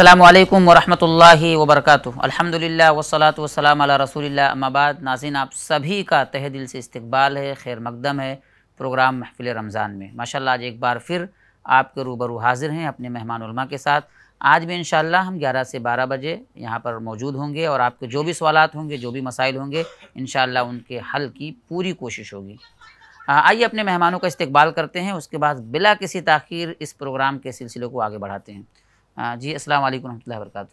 अल्लाम वरहमल वरक़ अलहमदिल्ला वसलात वसलाम रसूलिल्लाह अम्माबाद नाजिन आप सभी का तह दिल से इस्तकबाल है खैर मकदम है प्रोग्राम महफिल रमज़ान में माशाल्लाह आज एक बार फिर आपके रूबरू हाजिर हैं अपने मेहमान के साथ आज भी इन हम ग्यारह से बारह बजे यहाँ पर मौजूद होंगे और आपके जो भी सवाल होंगे जो भी मसाइल होंगे इन उनके हल की पूरी कोशिश होगी आइए अपने मेहमानों का इस्तकबाल करते हैं उसके बाद बिला किसी तख़िर इस प्रोग्राम के सिलसिले को आगे बढ़ाते हैं जी अस्सलाम वालेकुम रहमतुल्लाहि वरकत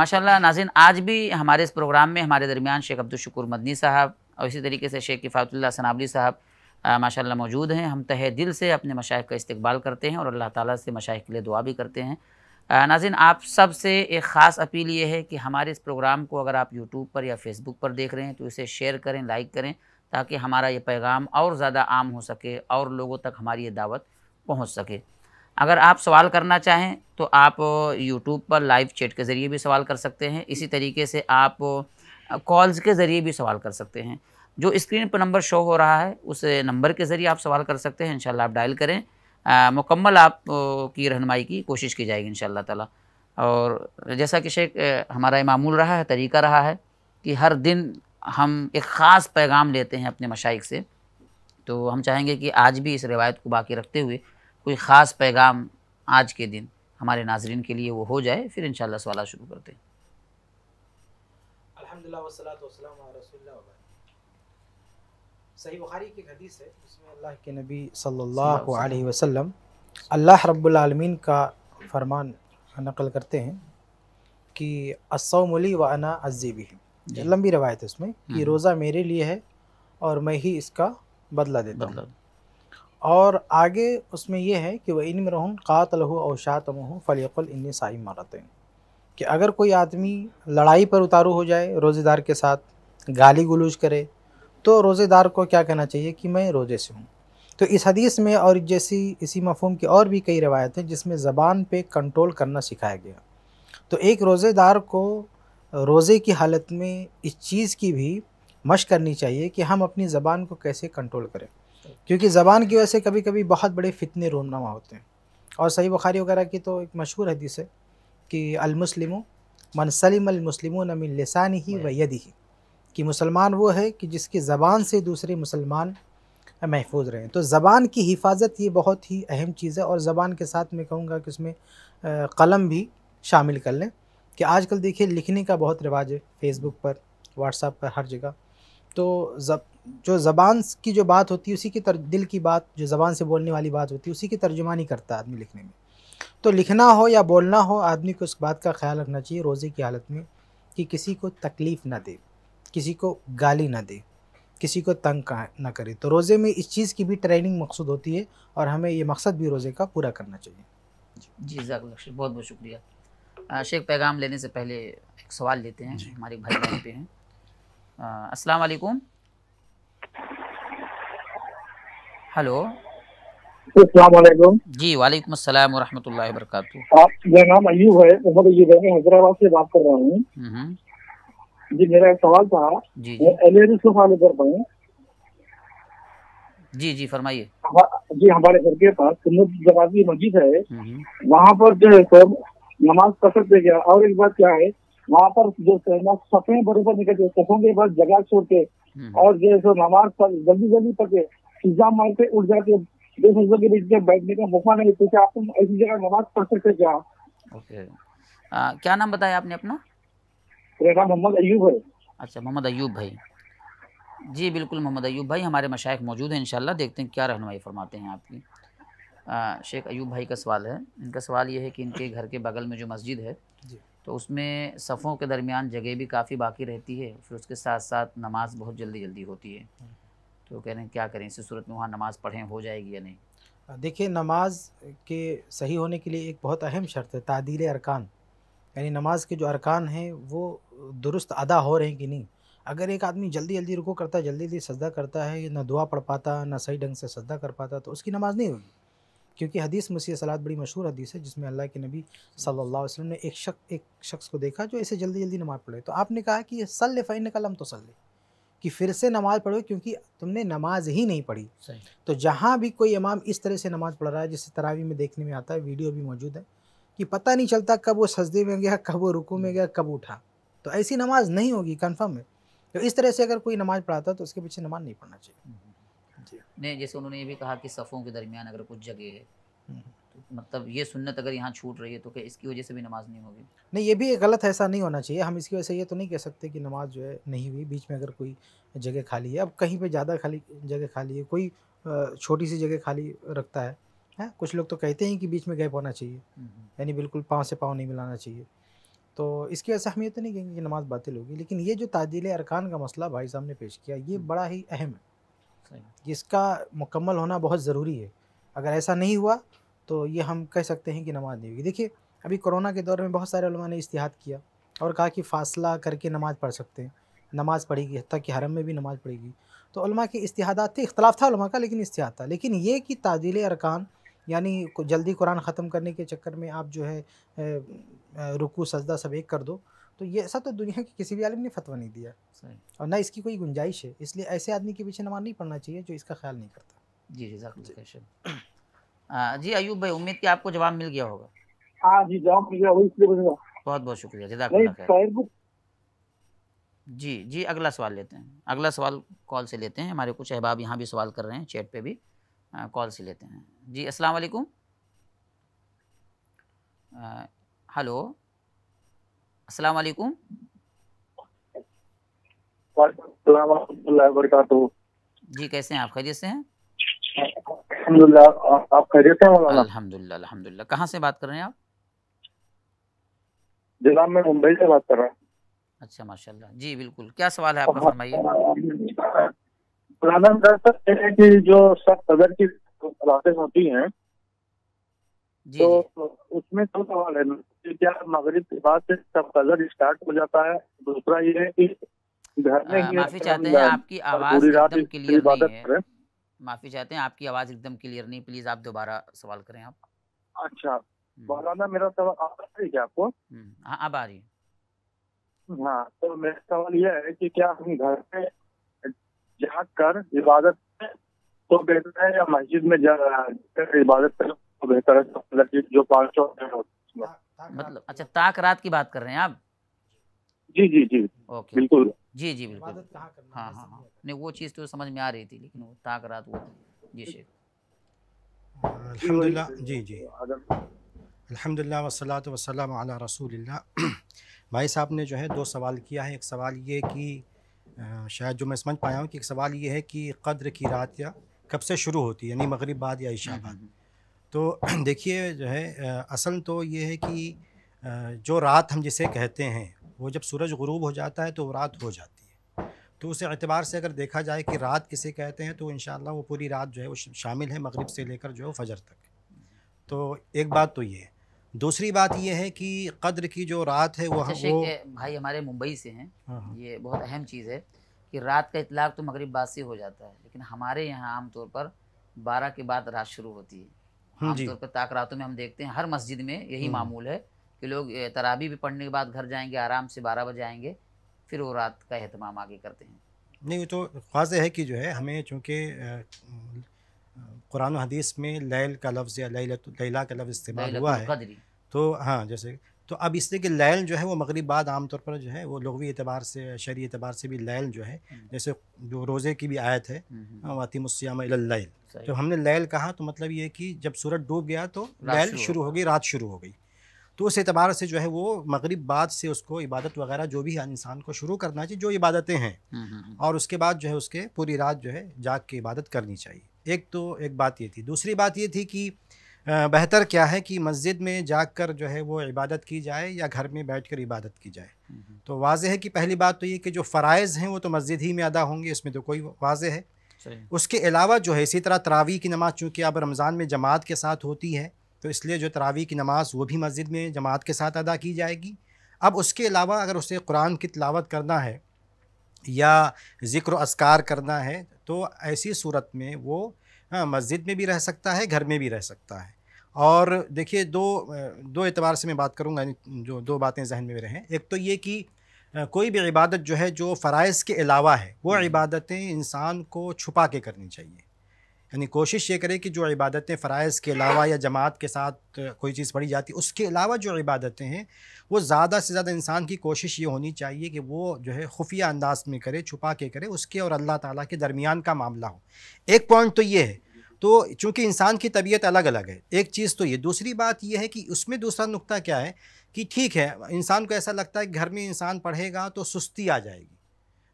माशाल्लाह नाजिन आज भी हमारे इस प्रोग्राम में हमारे दरमियान शेख अब्दुल मदनी साहब और इसी तरीके से शेख किफ़ातुल्ला सनावली साहब माशाल्लाह मौजूद हैं हम तहे दिल से अपने मशाइ का इस्तकबाल करते हैं और अल्लाह ताला से मशाइ के लिए दुआ भी करते हैं नाजिन आप सब से एक ख़ास अपील ये है कि हमारे इस प्रोग्राम को अगर आप यूट्यूब पर या फेसबुक पर देख रहे हैं तो इसे शेयर करें लाइक करें ताकि हमारा ये पैगाम और ज़्यादा आम हो सके और लोगों तक हमारी ये दावत पहुँच सके अगर आप सवाल करना चाहें तो आप यूट्यूब पर लाइव चैट के ज़रिए भी सवाल कर सकते हैं इसी तरीके से आप कॉल्स के ज़रिए भी सवाल कर सकते हैं जो स्क्रीन पर नंबर शो हो रहा है उस नंबर के ज़रिए आप सवाल कर सकते हैं इन आप डायल करें मुकम्मल आप की रहनमाई की कोशिश की जाएगी इन ताला और जैसा कि शेख हमारा ये मामूल रहा है तरीका रहा है कि हर दिन हम एक ख़ास पैगाम लेते हैं अपने मशाइक से तो हम चाहेंगे कि आज भी इस रिवायत को बाकी रखते हुए कोई ख़ास पैगाम आज के दिन हमारे नाजरन के लिए वो हो जाए फिर इन सवाल शुरू करते हैं सही बुखारी की हदीस है जिसमें अल्लाह के नबी सल्लल्लाहु अलैहि वसल्लम अल्लाह रब्बुल आलमीन का फरमान नकल करते हैं कि असौमली व अजीबी है लंबी रवायत है उसमें कि हम्म। रोज़ा मेरे लिए है और मैं ही इसका बदला देता हूँ और आगे उसमें यह है कि वह इन में रहूँ हो कातलहू अवशातमहूँ फ़लीक़ल इन साई मरतें कि अगर कोई आदमी लड़ाई पर उतारू हो जाए रोज़ेदार के साथ गाली गलूज करे तो रोज़ेदार को क्या कहना चाहिए कि मैं रोज़े से हूँ तो इस हदीस में और जैसी इसी मफहम की और भी कई रवायत हैं जिसमें ज़बान पे कंट्रोल करना सिखाया गया तो एक रोज़ेदार को रोज़े की हालत में इस चीज़ की भी मश करनी चाहिए कि हम अपनी ज़बान को कैसे कंट्रोल करें क्योंकि ज़बान की वजह से कभी कभी बहुत बड़े फितने रोनमा होते हैं और सही बुखारी वगैरह की तो एक मशहूर हदीस है कि अलमुसलिम मनसलिम अलमुसलिम नमिन लसान ही व यदि ही कि मुसलमान वो है कि जिसकी ज़बान से दूसरे मुसलमान महफूज रहें तो ज़बान की हिफाजत ये बहुत ही अहम चीज़ है और ज़बान के साथ मैं कहूँगा कि उसमें कलम भी शामिल कर लें कि आजकल देखिए लिखने का बहुत रिवाज है फेसबुक पर व्हाट्सएप पर हर जगह तो जब जो ज़बान की जो बात होती है उसी की तर दिल की बात जो ज़बान से बोलने वाली बात होती है उसी की तर्जुमानी करता आदमी लिखने में तो लिखना हो या बोलना हो आदमी को उस बात का ख्याल रखना चाहिए रोज़े की हालत में कि किसी को तकलीफ़ ना दे किसी को गाली ना दे किसी को तंग ना करे तो रोज़े में इस चीज़ की भी ट्रेनिंग मकसूद होती है और हमें ये मकसद भी रोज़े का पूरा करना चाहिए जी जजाक बहुत बहुत शुक्रिया शेख पैगाम लेने से पहले एक सवाल लेते हैं हमारे भाई बहन पे हैं अस्सलाम वालेकुम हेलो जी वालेकुम अस्सलाम वरहमतुल्लाहि वबरकातुहू मेरा नाम अयूब है उमर अयूब है मैं हैदराबाद से बात कर रहा हूँ हम्म। जी मेरा एक सवाल था जी जी जी जी फरमाइए हाँ, जी हमारे घर के पास सुन्नत जमाती मस्जिद है हम्म, हम्म। वहाँ पर जो है सर नमाज पढ़ सकते क्या और एक बात क्या है वहाँ पर जो सफे बड़े पर निकलते सफों के बाद जगह छोड़ के और जो है सर नमाज जल्दी जल्दी पके मार के उठ जाते दो हजबों के बीच में बैठने का मौका नहीं पूछा आप ऐसी जगह नमाज पढ़ सकते क्या ओके आ, क्या नाम बताया आपने अपना मेरा मोहम्मद अयूब है अच्छा मोहम्मद अयूब भाई जी बिल्कुल मोहम्मद अयूब भाई हमारे मशाइक मौजूद हैं इंशाल्लाह देखते हैं क्या रहनुमाई फरमाते हैं आपकी शेख अयूब भाई का सवाल है इनका सवाल ये है कि इनके घर के बगल में जो मस्जिद है तो उसमें सफ़ों के दरमियान जगह भी काफ़ी बाकी रहती है फिर उसके साथ साथ नमाज बहुत जल्दी जल्दी होती है तो कह रहे हैं क्या करें इसी सूरत में वहाँ नमाज़ पढ़ें हो जाएगी या नहीं देखिए नमाज के सही होने के लिए एक बहुत अहम शर्त है तादील अरकान यानी नमाज के जो अरकान हैं वो दुरुस्त अदा हो रहे हैं कि नहीं अगर एक आदमी जल्दी जल्दी रुको करता है जल्दी जल्दी सजदा करता है ना दुआ पढ़ पाता ना सही ढंग से सजदा कर पाता तो उसकी नमाज़ नहीं होगी क्योंकि हदीस मसीह सलाद बड़ी मशहूर हदीस है जिसमें अल्लाह के नबी सल्लल्लाहु अलैहि वसल्लम ने एक शख्स एक शख्स को देखा जो ऐसे जल्दी जल्दी नमाज़ पढ़े तो आपने कहा कि सल फ़ैन कलम तो सल्ले कि फिर से नमाज़ पढ़ो क्योंकि तुमने नमाज ही नहीं पढ़ी तो जहाँ भी कोई इमाम इस तरह से नमाज़ पढ़ रहा है जिससे तरावी में देखने में आता है वीडियो भी मौजूद है कि पता नहीं चलता कब वो सजदे में गया कब वो रुकू में गया कब उठा तो ऐसी नमाज नहीं होगी कन्फर्म है तो इस तरह से अगर कोई नमाज पढ़ाता है तो उसके पीछे नमाज नहीं पढ़ना चाहिए हम्म। नहीं जैसे उन्होंने ये भी कहा कि सफ़ों के दरमियान अगर कुछ जगह है मतलब ये सुन्नत अगर यहाँ छूट रही है तो क्या इसकी वजह से भी नमाज नहीं होगी नहीं ये भी गलत ऐसा नहीं होना चाहिए हम इसकी वजह से ये तो नहीं कह सकते कि नमाज जो है नहीं हुई बीच में अगर कोई जगह खाली है अब कहीं पर ज़्यादा खाली जगह खाली है कोई छोटी सी जगह खाली रखता है है कुछ लोग तो कहते हैं कि बीच में गैप होना चाहिए हम्म, हम्म। यानी बिल्कुल पाँव से पाँव नहीं मिलाना चाहिए तो इसकी वजह से हम ये तो नहीं कहेंगे कि नमाज़ बातिल होगी लेकिन ये जो ताजिल अरकान का मसला भाई साहब ने पेश किया ये हम्म। बड़ा ही अहम है इसका मुकम्मल होना बहुत ज़रूरी है अगर ऐसा नहीं हुआ तो ये हम कह सकते हैं कि नमाज़ नहीं होगी देखिए अभी कोरोना के दौर में बहुत सारे ने इस्तेहाद किया और कहा कि फ़ासला करके नमाज़ पढ़ सकते हैं नमाज़ पढ़ेगी हती कि हरम में भी नमाज़ पढ़ेगी तो के इस्तेहादात थे इख्तलाफ था का लेकिन इस्तेहाद था लेकिन ये कि तादील अरकान यानी जल्दी कुरान ख़त्म करने के चक्कर में आप जो है रुकू सजदा सब एक कर दो तो ये ऐसा तो दुनिया के किसी भी आलम ने फतवा नहीं दिया और ना इसकी कोई गुंजाइश है इसलिए ऐसे आदमी के पीछे नमाज नहीं पढ़ना चाहिए जो इसका ख्याल नहीं करता जी जी जी अयूब भाई उम्मीद की आपको जवाब मिल गया होगा हाँ जी जवाब बहुत बहुत शुक्रिया जी जी जी अगला सवाल लेते हैं अगला सवाल कॉल से लेते हैं हमारे कुछ अहबाब यहाँ भी सवाल कर रहे हैं चैट पे भी कॉल से लेते हैं जी अस्सलाम वालेकुम हेलो अस्सलाम वालेकुम जी कैसे हैं आप खैरियत से हैं अलहमदुल्ला आप कहाँ से बात कर रहे हैं आप जनाब मैं मुंबई से बात कर रहा हूँ अच्छा माशाल्लाह जी बिल्कुल क्या सवाल है आपका फरमाइए कि जो सब सदर की क्लासेस होती हैं तो उसमें दो सवाल है क्या मगरिब के बाद से सब कलर स्टार्ट हो जाता है दूसरा ये है कि घर में माफी चाहते हैं आपकी आवाज एकदम क्लियर नहीं है माफ़ी चाहते हैं आपकी आवाज़ एकदम क्लियर नहीं प्लीज़ आप दोबारा सवाल करें आप अच्छा मौलाना हम्म। मेरा सवाल आ रहा है क्या आपको हम्म, हाँ अब आ रही है हाँ, तो मेरा सवाल यह है कि क्या हम घर पे जाकर इबादत तो बेहतर है या मस्जिद में जाकर इबादत कर तो बेहतर है मतलब जो पांच मतलब अच्छा ताक रात की बात कर रहे हैं आप जी जी जी ओके बिल्कुल जी जी बिल्कुल हाँ, हाँ हाँ हाँ नहीं वो चीज़ तो समझ में आ रही थी लेकिन वो ताक रात वो जी शेख अलहमदिल्ला जी जी अलहमदिल्ला वसलात वसलम आला रसूलिल्लाह भाई साहब ने जो है दो सवाल किया है एक सवाल ये कि शायद जो मैं समझ पाया हूँ कि एक सवाल ये है कि कद्र की रात या कब से शुरू होती है यानी मगरब बाद या इशा बाद हम्म, हम्म। तो देखिए जो है असल तो ये है कि जो रात हम जिसे कहते हैं वो जब सूरज गरूब हो जाता है तो रात हो जाती है तो उस एतबार से अगर देखा जाए कि रात किसे कहते हैं तो इन वो पूरी रात जो है वो शामिल है मगरब से लेकर जो है फजर तक तो एक बात तो ये है दूसरी बात यह है कि कद्र की जो रात है वह वो अच्छा भाई हमारे मुंबई से हैं हाँ, हाँ। ये बहुत अहम चीज़ है कि रात का इतलाक तो मगरब बाद से हो जाता है लेकिन हमारे यहाँ आमतौर पर बारह के बाद रात शुरू होती है हम्म, आमतौर पर ताक रातों में हम देखते हैं हर मस्जिद में यही हम्म। मामूल है कि लोग तराबी भी पढ़ने के बाद घर जाएंगे आराम से बारह बजे आएंगे फिर वो रात का अहतमाम आगे करते हैं नहीं वो तो ख्वाज है कि जो है हमें चूँकि कुरान हदीस में लैल का लफ्ज़ या लैला का लफ्ज़ इस्तेमाल हुआ है तो हाँ जैसे तो अब इसलिए कि लैल जो है वो मगरब बाद आमतौर पर जो है वो लघवी एतबार से शरी एतबार से भी लैल जो है हम्म। जैसे जो रोज़े की भी आयत है हम्म, हम्म। हाँ, वातिमस्याम लैल जब तो हमने लैल कहा तो मतलब ये कि जब सूरज डूब गया तो लैल शुरू हो गई रात शुरू हो गई तो उस एतबार से जो है वो मगरब बाद से उसको इबादत वगैरह जो भी इंसान को शुरू करना चाहिए जो इबादतें हैं हम्म, हम्म, हम्म। और उसके बाद जो है उसके पूरी रात जो है जाग के इबादत करनी चाहिए एक तो एक बात ये थी दूसरी बात ये थी कि बेहतर क्या है कि मस्जिद में कर जो है वो इबादत की जाए या घर में बैठ कर इबादत की जाए तो वाज है कि पहली बात तो ये कि जो फ़रज़ हैं वो तो मस्जिद ही में अदा होंगे इसमें तो कोई वाज है उसके अलावा जो है इसी तरह तरावी की नमाज़ चूँकि अब रमज़ान में जमात के साथ होती है तो इसलिए जो तरावी की नमाज़ वो भी मस्जिद में जमात के साथ अदा की जाएगी अब उसके अलावा अगर उसे कुरान की तलावत करना है या ज़िक्र असकार करना है तो ऐसी सूरत में वो हाँ मस्जिद में भी रह सकता है घर में भी रह सकता है और देखिए दो दो एतबार से मैं बात करूँगा जो दो बातें जहन में रहें एक तो ये कि कोई भी इबादत जो है जो फ़राइज़ के अलावा है वो हम्म। इबादतें इंसान को छुपा के करनी चाहिए यानी कोशिश ये करें कि जो इबादतें फ़रज़ के अलावा या जमात के साथ कोई चीज़ पढ़ी जाती है उसके अलावा जो इबादतें हैं वो ज़्यादा से ज़्यादा इंसान की कोशिश ये होनी चाहिए कि वो जो है खुफिया अंदाज में करे छुपा के करे उसके और अल्लाह ताला के दरमियान का मामला हो एक पॉइंट तो ये है तो चूँकि इंसान की तबीयत अलग अलग है एक चीज़ तो ये दूसरी बात यह है कि उसमें दूसरा नुकता क्या है कि ठीक है इंसान को ऐसा लगता है कि घर में इंसान पढ़ेगा तो सुस्ती आ जाएगी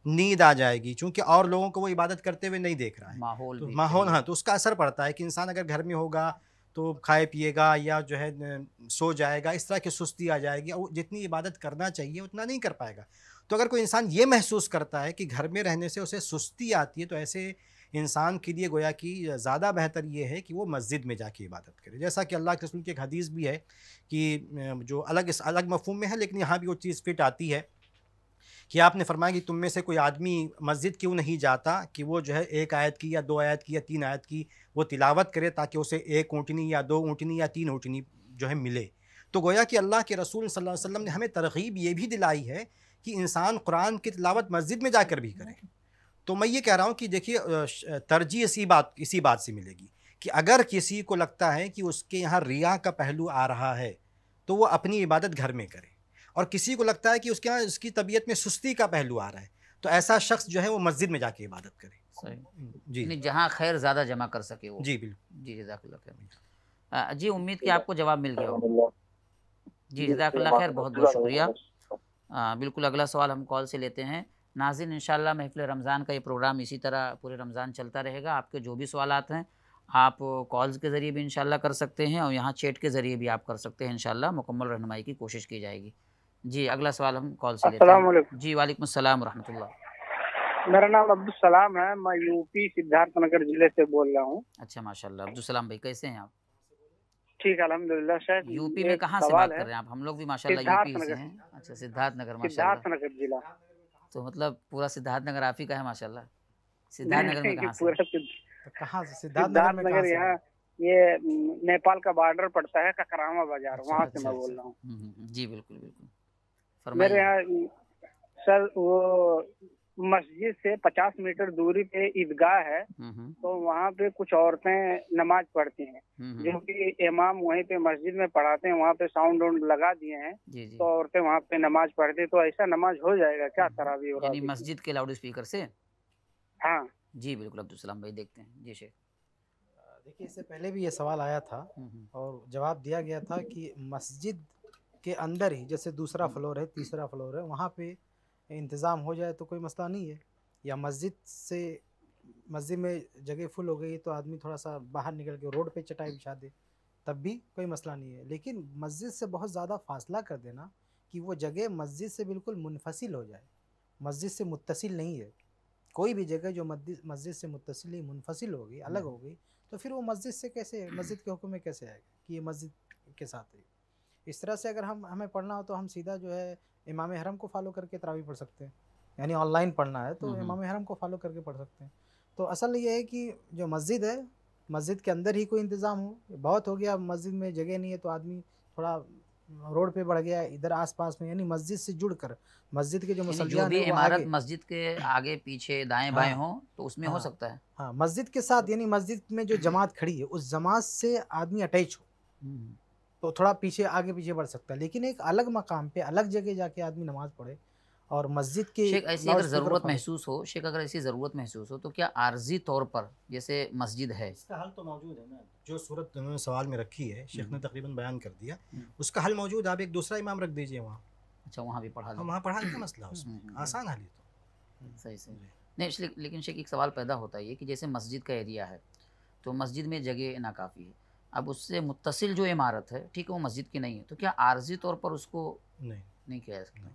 नींद आ जाएगी क्योंकि और लोगों को वो इबादत करते हुए नहीं देख रहा है माहौल तो माहौल हाँ तो उसका असर पड़ता है कि इंसान अगर घर में होगा तो खाए पिएगा या जो है सो जाएगा इस तरह की सुस्ती आ जाएगी और जितनी इबादत करना चाहिए उतना नहीं कर पाएगा तो अगर कोई इंसान ये महसूस करता है कि घर में रहने से उसे सुस्ती आती है तो ऐसे इंसान के लिए गोया कि ज़्यादा बेहतर ये है कि वो मस्जिद में जाके इबादत करे जैसा कि अल्लाह के रसूल की एक हदीस भी है कि जो अलग इस अलग मफहम में है लेकिन यहाँ भी वो चीज़ फिट आती है कि आपने फरमाया कि तुम में से कोई आदमी मस्जिद क्यों नहीं जाता कि वो जो है एक आयत की या दो आयत की या तीन आयत की वो तिलावत करे ताकि उसे एक ऊँटनी या दो ऊँटनी या तीन ऊँटनी जो है मिले तो गोया कि अल्लाह के रसूल सल्लल्लाहु अलैहि वसल्लम ने हमें तरगीब ये भी दिलाई है कि इंसान कुरान की तिलावत मस्जिद में जाकर भी करें तो मैं ये कह रहा हूँ कि देखिए तरजीह इसी बात इसी बात से मिलेगी कि अगर किसी को लगता है कि उसके यहाँ रिया का पहलू आ रहा है तो वो अपनी इबादत घर में करें और किसी को लगता है कि उसके यहाँ उसकी तबीयत में सुस्ती का पहलू आ रहा है तो ऐसा शख्स जो है वो मस्जिद में जाके इबादत करे जी जहाँ खैर ज़्यादा जमा कर सके वो जी बिल्कुल जी जजाक खैर जी उम्मीद की आपको जवाब मिल गया जी जजाक खैर बहुत बहुत शुक्रिया बिल्कुल अगला सवाल हम कॉल से लेते हैं नाजिन इन महफिल रमज़ान का ये प्रोग्राम इसी तरह पूरे रमज़ान चलता रहेगा आपके जो भी सवाल हैं आप कॉल्स के ज़रिए भी इन कर सकते हैं और यहाँ चैट के ज़रिए भी आप कर सकते हैं इन मुकम्मल रहनमाई की कोशिश की जाएगी जी अगला सवाल हम कॉल से लेते हैं जी वालेकुम अस्सलाम रहमतुल्लाह मेरा नाम अब्दुल सलाम है मैं यूपी सिद्धार्थ नगर जिले से बोल रहा हूँ अच्छा माशाल्लाह अब्दुल सलाम भाई कैसे हैं आप ठीक अलहमदुल्ला सर यूपी में कहाँ से बात कर रहे हैं आप हम लोग भी माशाल्लाह यूपी से हैं अच्छा सिद्धार्थ नगर सिद्धार्थ नगर जिला तो मतलब पूरा सिद्धार्थ नगर आप ही का है माशाल्लाह सिद्धार्थ नगर में कहाँ तो सिद्धार्थ नगर ये नेपाल का बॉर्डर पड़ता है ककरामा बाजार अच्छा, वहाँ से अच्छा, मैं अच्छा। बोल रहा हूँ हम्म, हम्म, हम्म। जी बिल्कुल बिल्कुल मेरे यहाँ सर वो मस्जिद से 50 मीटर दूरी पे ईदगाह है हम्म, हम्म। तो वहाँ पे कुछ औरतें नमाज पढ़ती हैं हम्म, जो कि इमाम वहीं पे मस्जिद में पढ़ाते हैं वहाँ पे साउंड वाउंड लगा दिए हैं तो औरतें वहाँ पे नमाज पढ़ती तो ऐसा नमाज हो जाएगा क्या खराबी होगा मस्जिद के लाउड स्पीकर से हाँ जी बिल्कुल अब्दुलसलाम भाई देखते हैं जी शेख देखिए इससे पहले भी ये सवाल आया था और जवाब दिया गया था कि मस्जिद के अंदर ही जैसे दूसरा हम्म। फ्लोर है तीसरा फ्लोर है वहाँ पे इंतज़ाम हो जाए तो कोई मसला नहीं है या मस्जिद से मस्जिद में जगह फुल हो गई तो आदमी थोड़ा सा बाहर निकल के रोड पे चटाई बिछा दे तब भी कोई मसला नहीं है लेकिन मस्जिद से बहुत ज़्यादा फासला कर देना कि वो जगह मस्जिद से बिल्कुल मुनफसिल हो जाए मस्जिद से मुतसिल नहीं है कोई भी जगह जो मस्जिद से मुतसिल ही मुनफसिल हो गई अलग हम्म। हो गई तो फिर वो मस्जिद से कैसे मस्जिद के हुक्म में कैसे आएगा कि ये मस्जिद के साथ है इस तरह से अगर हम हमें पढ़ना हो तो हम सीधा जो है इमाम हरम को फॉलो करके तरावी पढ़ सकते हैं यानी ऑनलाइन पढ़ना है तो हम्म, हम्म। इमाम हरम को फॉलो करके पढ़ सकते हैं तो असल ये है कि जो मस्जिद है मस्जिद के अंदर ही कोई इंतज़ाम हो बहुत हो गया मस्जिद में जगह नहीं है तो आदमी थोड़ा रोड पे बढ़ गया इधर आसपास में यानी मस्जिद से जुड़कर मस्जिद के जो मुसलमान भी इमारत मस्जिद के आगे पीछे दाएं हाँ, बाएं हो तो उसमें हाँ, हो सकता है हाँ मस्जिद के साथ यानी मस्जिद में जो जमात खड़ी है उस जमात से आदमी अटैच हो हम्म। तो थोड़ा पीछे आगे पीछे बढ़ सकता है लेकिन एक अलग मकाम पे अलग जगह जाके आदमी नमाज पढ़े और मस्जिद की शेख ऐसी अगर ज़रूरत महसूस हो शेख अगर ऐसी ज़रूरत महसूस हो तो क्या आर्जी तौर पर जैसे मस्जिद है इसका हल तो मौजूद है ना जो सूरत उन्होंने सवाल में रखी है शेख हम्म। ने तकरीबन बयान कर दिया हम्म। उसका हल मौजूद आप एक दूसरा इमाम रख दीजिए वहाँ अच्छा वहाँ भी पढ़ा वहाँ पढ़ा क्या मसला हम्म, उसमें आसान हल तो सही सही नहीं लेकिन शेख एक सवाल पैदा होता है कि जैसे मस्जिद का एरिया है तो मस्जिद में जगह नाकाफ़ी है अब उससे मुतसिल जो इमारत है ठीक है वो मस्जिद की नहीं है तो क्या आर्जी तौर पर उसको नहीं नहीं किया जा सकता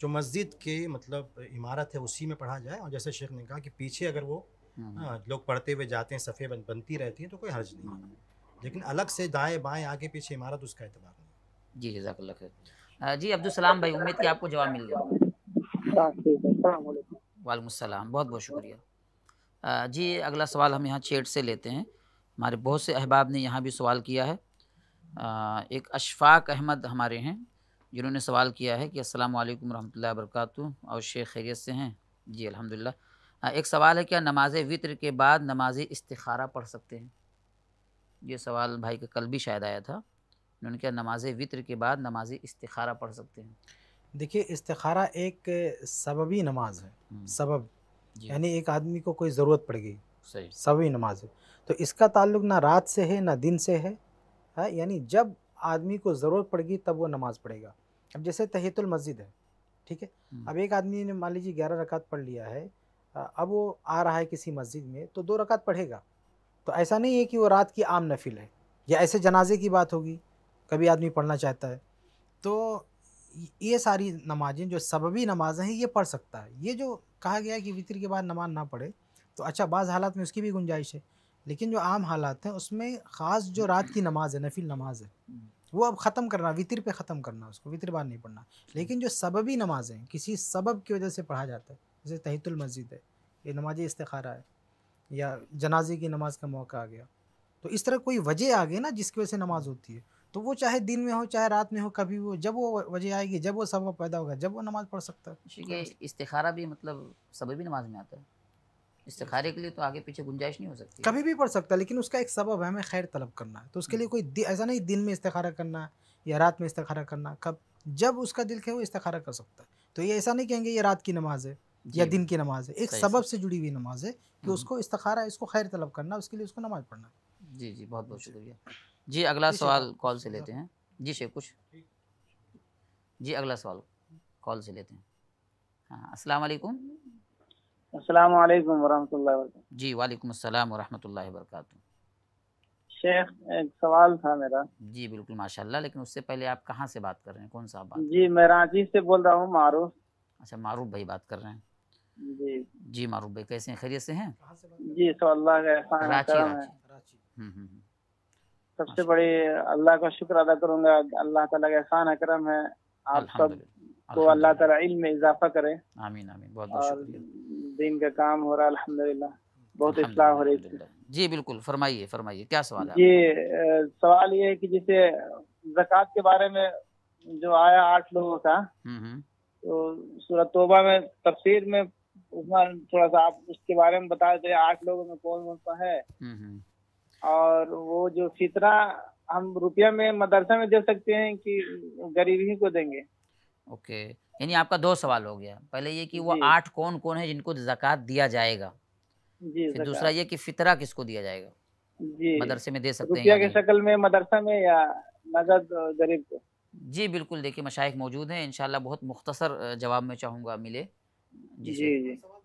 जो मस्जिद के मतलब इमारत है उसी में पढ़ा जाए और जैसे शेख ने कहा कि पीछे अगर वो हम्म, हम्म। हाँ, लोग पढ़ते हुए जाते हैं सफ़े बन, बनती रहती हैं तो कोई हर्ज नहीं है हम्म। लेकिन अलग से दाएं बाएं आगे पीछे इमारत उसका एतबार नहीं जी जजाक है जी सलाम भाई उम्मीद की आपको जवाब मिल गया वालेकुम बहुत बहुत शुक्रिया जी अगला सवाल हम यहाँ चेट से लेते हैं हमारे बहुत से अहबाब ने यहाँ भी सवाल किया है एक अशफाक अहमद हमारे हैं जिन्होंने सवाल किया है कि अस्सलाम वालेकुम रहमतुल्लाहि वबरकातुहू और शेख खैरियत से हैं जी अल्हम्दुलिल्लाह एक सवाल है क्या नमाज वितर के बाद नमाज इस्तारा पढ़ सकते हैं ये सवाल भाई का कल भी शायद आया था उन्होंने क्या नमाज वितर के बाद नमाज इस्तारा पढ़ सकते हैं देखिए इस्तारा एक सबबी नमाज है हम्म। सबब यानी एक आदमी को कोई ज़रूरत पड़ गई सही सभी नमाजें तो इसका ताल्लुक ना रात से है ना दिन से है है यानी जब आदमी को ज़रूरत पड़ेगी तब वो नमाज़ पढ़ेगा अब जैसे तहतुल मस्जिद है ठीक है हम्म। अब एक आदमी ने मान लीजिए ग्यारह रकात पढ़ लिया है अब वो आ रहा है किसी मस्जिद में तो दो रकात पढ़ेगा तो ऐसा नहीं है कि वो रात की आम नफिल है या ऐसे जनाजे की बात होगी कभी आदमी पढ़ना चाहता है तो ये सारी नमाजें जो सबबी नमाजें हैं ये पढ़ सकता है ये जो कहा गया कि वितर के बाद नमाज ना पढ़े तो अच्छा बाज़ हालात में उसकी भी गुंजाइश है लेकिन जो आम हालात हैं उसमें ख़ास जो रात की नमाज़ है नफिल नमाज है वो अब ख़त्म करना वितर पे ख़त्म करना उसको वितर बार नहीं पढ़ना लेकिन जो सबबी नमाज़ें किसी सबब की वजह से पढ़ा जाता है जैसे तहतुल मस्जिद है ये नमाज इस्तारा है या जनाजे की नमाज का मौका आ गया तो इस तरह कोई वजह आ गई ना जिसकी वजह से नमाज़ होती है तो वो चाहे दिन में हो चाहे रात में हो कभी वो जब वो वजह आएगी जब वो सबब पैदा होगा जब वो नमाज पढ़ सकता है इस्तारा भी मतलब सबबी नमाज में आता है इस्तारे के लिए तो आगे पीछे गुंजाइश नहीं हो सकती कभी भी पढ़ सकता लेकिन उसका एक सबब है हमें खैर तलब करना तो उसके लिए हम्म। कोई ऐसा नहीं दिन में इस्तारा करना या रात में इस्तखारा करना कब जब उसका दिल कहे वो इस्तारा कर सकता है तो ये ऐसा नहीं कहेंगे ये रात की नमाज है या दिन की नमाज है एक सबब से जुड़ी हुई नमाज है कि हम्म। उसको इस्तारा इसको खैर तलब करना उसके लिए उसको नमाज पढ़ना जी जी बहुत बहुत शुक्रिया जी अगला सवाल कॉल से लेते हैं जी शेख कुछ जी अगला सवाल कॉल से लेते हैं हाँ असलकुम अस्सलाम वालेकुम वरहमतुल्लाहि वबरकातुहू जी वालेकुम अस्सलाम वरहमतुल्लाहि वबरकातुहू शेख एक सवाल था मेरा जी बिल्कुल माशाल्लाह लेकिन उससे पहले आप कहाँ से बात कर रहे हैं कौन सा बात जी मैं रांची से बोल रहा हूँ मारूफ अच्छा मारूफ भाई बात कर रहे हैं जी जी मारूफ भाई कैसे हैं खैरियत से हैं जी सो अल्लाह का रांची रांची हम्म, हम्म, हम्म। सबसे बड़ी अल्लाह का शुक्र अदा करूँगा अल्लाह ताला का एहसान अकरम है आप सब को अल्लाह ताला इल्म में इजाफा करे आमीन आमीन बहुत बहुत शुक्रिया दिन का काम हो रहा है अल्हम्दुलिल्लाह बहुत इसलाह हो रही है जी बिल्कुल फरमाइए फरमाइए क्या सवाल है ये सवाल ये है कि जैसे जक़ात के बारे में जो आया आठ लोगों का हम्म, हम्म। तो सूरत तोबा में तफसीर में उसमें थोड़ा सा आप उसके बारे में बता दे आठ लोगों में कौन कौन सा है हम्म, और वो जो फितरा हम रुपया में मदरसा में दे सकते हैं कि गरीबी को देंगे ओके okay. यानी आपका दो सवाल हो गया पहले ये कि वो आठ कौन कौन है जिनको जक़ात दिया जाएगा फिर दूसरा ये कि फितरा किसको दिया जाएगा जी मदरसे में दे सकते हैं के शक्ल में मदरसा में या नगद गरीब को जी बिल्कुल देखिए मशाइक मौजूद हैं इनशाला बहुत मुख्तसर जवाब में चाहूँगा मिले जी जी, जी। तो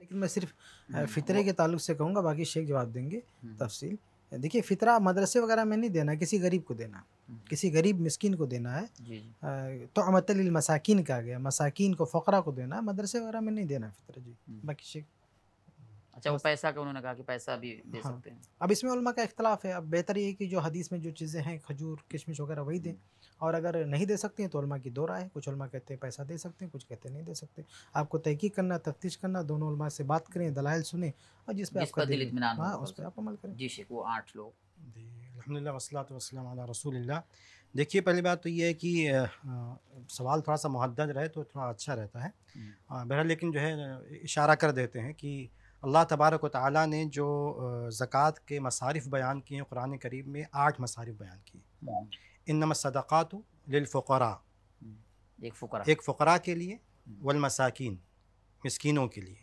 लेकिन मैं सिर्फ हम्म। फितरे के ताल्लुक से कहूँगा बाकी शेख जवाब देंगे हम्म। तफसील देखिए फितरा मदरसे वगैरह में नहीं देना किसी गरीब को देना हम्म। किसी गरीब मिसकिन को देना है तो अमतल मसाकिन का गया मसाकिन को फ़करा को देना मदरसे वगैरह में नहीं देना फितरा जी हम्म। बाकी शेख अच्छा वो पैसा का उन्होंने कहा कि पैसा भी दे हाँ। सकते हैं अब इसमें का इख्तलाफ है अब बेहतर ये कि जो हदीस में जो चीज़ें हैं खजूर किशमिश वगैरह वही दें हम्म। और अगर नहीं दे सकते हैं तो उलमा की दो राय है कुछ उलमा कहते हैं पैसा दे सकते हैं कुछ कहते हैं नहीं दे सकते आपको तहकीक करना तफ्तीश करना दोनों उलमा से बात करें दलाइल सुने और जिस पर आपका दिल हाँ उस पर आप अमल करें जी शेख वो आठ लोग अलहमदिल्ला वसलात वसलम रसूल देखिए पहली बात तो ये है कि आ, सवाल थोड़ा सा महदद रहे तो थोड़ा अच्छा रहता है हम्म। बहरहाल लेकिन जो है इशारा कर देते हैं कि अल्लाह तबारक ताली ने जो ज़क़़त के मसारफ़ बयान किए हैं कुरान करीब में आठ मसारफ़ बयान किए इनमा सदक़ात लफ़रा एक फ़करा एक फ़करा के लिए वलमसाकिन मस्किनों के लिए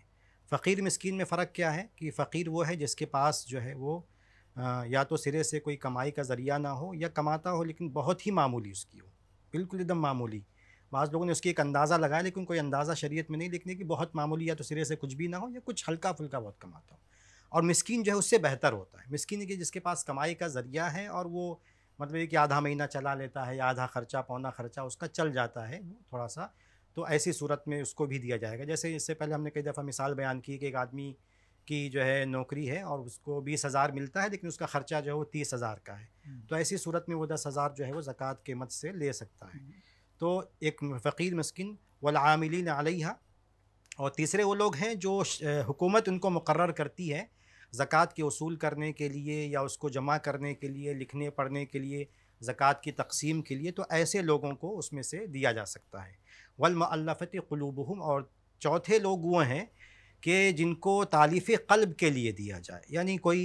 फ़कीर मस्किन में फ़र्क क्या है कि फ़कीर वो है जिसके पास जो है वो आ, या तो सिरे से कोई कमाई का ज़रिया ना हो या कमाता हो लेकिन बहुत ही मामूली उसकी हो बिल्कुल एकदम मामूली बाज़ लोगों ने उसकी एक अंदाज़ा लगाया लेकिन कोई अंदाज़ा शरीयत में नहीं लेकिन कि बहुत मामूली या तो सिरे से कुछ भी ना हो या कुछ हल्का फुल्का बहुत कमाता हो और मस्किन जो है उससे बेहतर होता है मस्किन कि जिसके पास कमाई का ज़रिया है और वो मतलब ये कि आधा महीना चला लेता है या आधा खर्चा पौना खर्चा उसका चल जाता है थोड़ा सा तो ऐसी सूरत में उसको भी दिया जाएगा जैसे इससे पहले हमने कई दफ़ा मिसाल बयान की कि एक आदमी की जो है नौकरी है और उसको बीस हज़ार मिलता है लेकिन उसका ख़र्चा जो है वो तीस हज़ार का है तो ऐसी सूरत में वो दस हज़ार जो है वो ज़क़़त के मत से ले सकता है तो एक फ़कीर मस्किन वामिलीन आलिया और तीसरे वो लोग हैं जो हुकूमत उनको मुकर करती है ज़क़़त के असूल करने के लिए या उसको जमा करने के लिए लिखने पढ़ने के लिए ज़क़़त की तकसीम के लिए तो ऐसे लोगों को उसमें से दिया जा सकता है वलमफ़त क़लूबहम और चौथे लोग वो हैं कि जिनको तालीफ़ कल्ब के लिए दिया जाए यानी कोई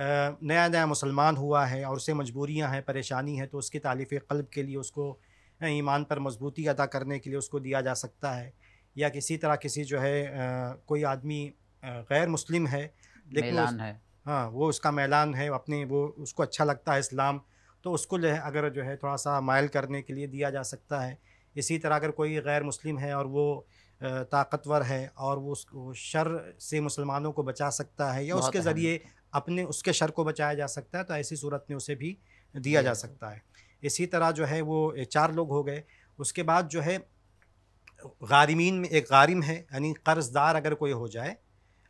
नया नया मुसलमान हुआ है और उसे मजबूरियाँ हैं परेशानी है तो उसकी तालीफ़ कल्ब के लिए उसको ईमान पर मजबूती अदा करने के लिए उसको दिया जा सकता है या किसी तरह किसी जो है कोई आदमी गैर मुस्लिम है लेकिन मैलान है हाँ वो उसका मैलान है अपने वो उसको अच्छा लगता है इस्लाम तो उसको जो है अगर जो है थोड़ा सा मायल करने के लिए दिया जा सकता है इसी तरह अगर कोई गैर मुस्लिम है और वो ताकतवर है और वो उसको शर से मुसलमानों को बचा सकता है या उसके ज़रिए अपने उसके शर को बचाया जा सकता है तो ऐसी सूरत में उसे भी दिया जा सकता है इसी तरह जो है वो चार लोग हो गए उसके बाद जो है गारिमीन में एक गारिम है यानी कर्ज़दार अगर कोई हो जाए